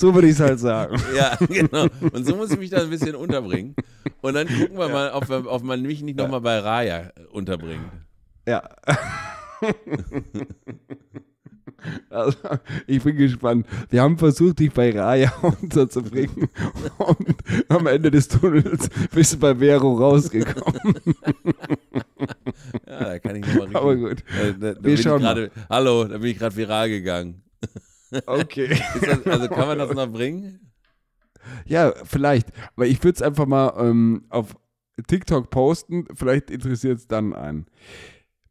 so würde ich es halt sagen. Ja, genau. Und so muss ich mich da ein bisschen unterbringen. Und dann gucken wir ja. mal, ob, ob, man mich nicht nochmal bei Raya unterbringt. Ja. Also, ich bin gespannt. Wir haben versucht, dich bei Raya unterzubringen und am Ende des Tunnels bist du bei Vero rausgekommen. Ja, da kann ich nochmal Aber gut. Da, da, Wir schauen grade, Hallo, da bin ich gerade viral gegangen. Okay. Das, also kann man das noch bringen? Ja, vielleicht. Aber ich würde es einfach mal ähm, auf TikTok posten. Vielleicht interessiert es dann einen.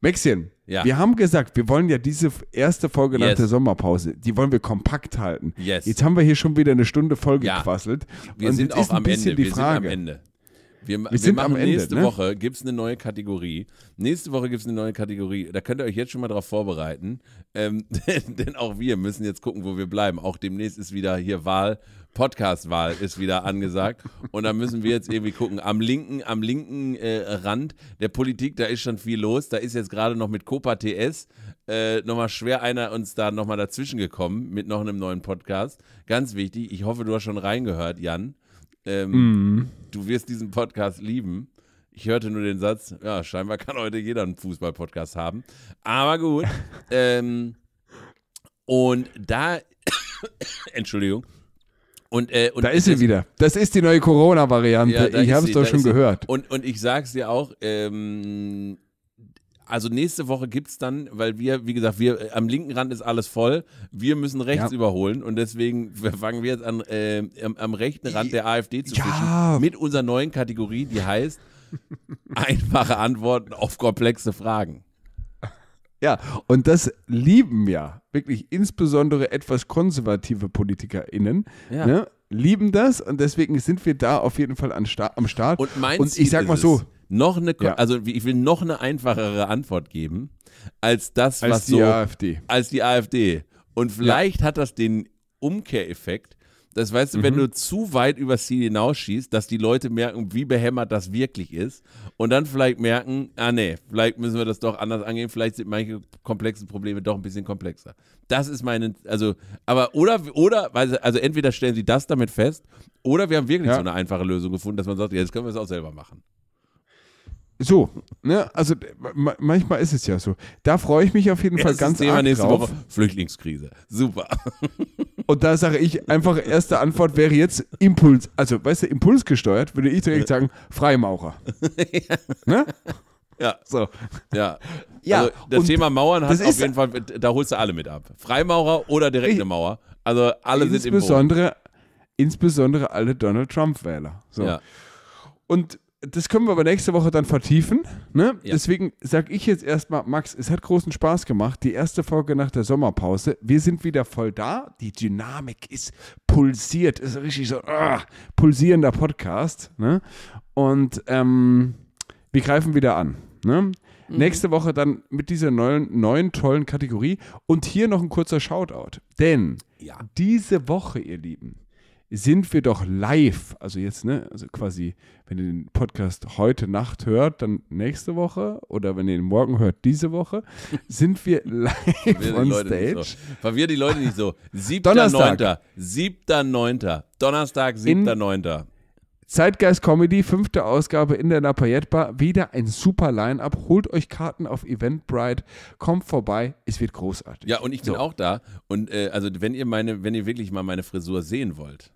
Maxien, ja. wir haben gesagt, wir wollen ja diese erste Folge yes. nach der Sommerpause, die wollen wir kompakt halten. Yes. Jetzt haben wir hier schon wieder eine Stunde vollgequasselt. Ja. Wir und sind auch ein am bisschen Ende. Die wir Frage, sind am Ende. Wir, wir, wir machen Ende, nächste ne? Woche gibt es eine neue Kategorie. Nächste Woche gibt es eine neue Kategorie. Da könnt ihr euch jetzt schon mal drauf vorbereiten. Ähm, denn, denn, auch wir müssen jetzt gucken, wo wir bleiben. Auch demnächst ist wieder hier Wahl, Podcast-Wahl ist wieder angesagt. Und da müssen wir jetzt irgendwie gucken. Am linken, am linken äh, Rand der Politik, da ist schon viel los. Da ist jetzt gerade noch mit Copa TS äh, nochmal schwer einer uns da nochmal dazwischen gekommen mit noch einem neuen Podcast. Ganz wichtig. Ich hoffe, du hast schon reingehört, Jan. Ähm, mm. Du wirst diesen Podcast lieben. Ich hörte nur den Satz, ja, scheinbar kann heute jeder einen Fußball-Podcast haben. Aber gut. ähm, und da, Entschuldigung. Und, äh, und da ist sie das, wieder. Das ist die neue Corona-Variante. Ja, ich habe es doch schon gehört. Und, und ich sag's dir auch, ähm, also nächste Woche gibt es dann, weil wir, wie gesagt, wir äh, am linken Rand ist alles voll. Wir müssen rechts ja. überholen und deswegen fangen wir jetzt an, äh, am, am, rechten äh, Rand der AfD zu ja. fischen mit unserer neuen Kategorie, die heißt einfache Antworten auf komplexe Fragen. Ja, und das lieben ja wirklich insbesondere etwas konservative PolitikerInnen. Ja. Ne, lieben das und deswegen sind wir da auf jeden Fall Sta am Start. Und, mein und ich Ziel sag mal so, es noch eine, ja. also ich will noch eine einfachere Antwort geben als das, als was die so AfD. als die AfD. Und vielleicht ja. hat das den Umkehreffekt, das weißt du, mhm. wenn du zu weit über Ziel hinausschießt, dass die Leute merken, wie behämmert das wirklich ist und dann vielleicht merken, ah nee, vielleicht müssen wir das doch anders angehen, vielleicht sind manche komplexen Probleme doch ein bisschen komplexer. Das ist meine, also, aber oder, oder, also, also entweder stellen sie das damit fest oder wir haben wirklich ja. so eine einfache Lösung gefunden, dass man sagt, ja, jetzt können wir es auch selber machen. So, ne, also manchmal ist es ja so. Da freue ich mich auf jeden Fall ganz Thema arg nächste drauf. Woche Flüchtlingskrise. Super. Und da sage ich einfach, erste Antwort wäre jetzt Impuls. Also, weißt du, impulsgesteuert würde ich direkt sagen, Freimaurer. Ne? Ja. So. Ja. ja. Also das Thema Mauern hat auf jeden Fall, da holst du alle mit ab. Freimaurer oder direkte Mauer. Also alle sind im Boden. Insbesondere alle Donald Trump-Wähler. So. Ja. Und das können wir aber nächste Woche dann vertiefen. Ne? Ja. Deswegen sage ich jetzt erstmal, Max, es hat großen Spaß gemacht. Die erste Folge nach der Sommerpause. Wir sind wieder voll da. Die Dynamik ist pulsiert. Ist richtig so uh, pulsierender Podcast. Ne? Und ähm, wir greifen wieder an. Ne? Mhm. Nächste Woche dann mit dieser neuen, neuen tollen Kategorie. Und hier noch ein kurzer Shoutout. Denn ja. diese Woche, ihr Lieben, sind wir doch live. Also jetzt, ne, also quasi, wenn ihr den Podcast heute Nacht hört, dann nächste Woche oder wenn ihr ihn morgen hört, diese Woche, sind wir live Verwirr on stage. So. Verwirr die Leute nicht so. 7.9. 7.9. Donnerstag, 7.9. Zeitgeist Comedy, fünfte Ausgabe in der Lafayette Bar. Wieder ein super Line-Up. Holt euch Karten auf Eventbrite. Kommt vorbei. Es wird großartig. Ja, und ich bin so. auch da. Und äh, also, wenn ihr meine, wenn ihr wirklich mal meine Frisur sehen wollt,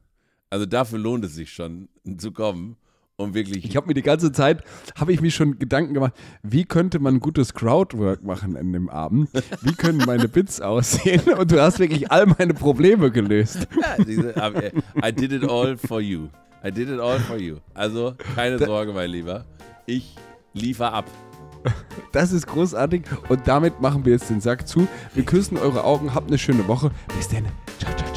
also dafür lohnt es sich schon zu kommen. Und wirklich. Ich habe mir die ganze Zeit, habe ich mir schon Gedanken gemacht, wie könnte man gutes Crowdwork machen in dem Abend? Wie können meine Bits aussehen? Und du hast wirklich all meine Probleme gelöst. Äh, I did it all for you. I did it all for you. Also keine Sorge, mein Lieber. Ich liefer ab. Das ist großartig und damit machen wir jetzt den Sack zu. Wir küssen eure Augen. Habt eine schöne Woche. Bis dann. Ciao, ciao.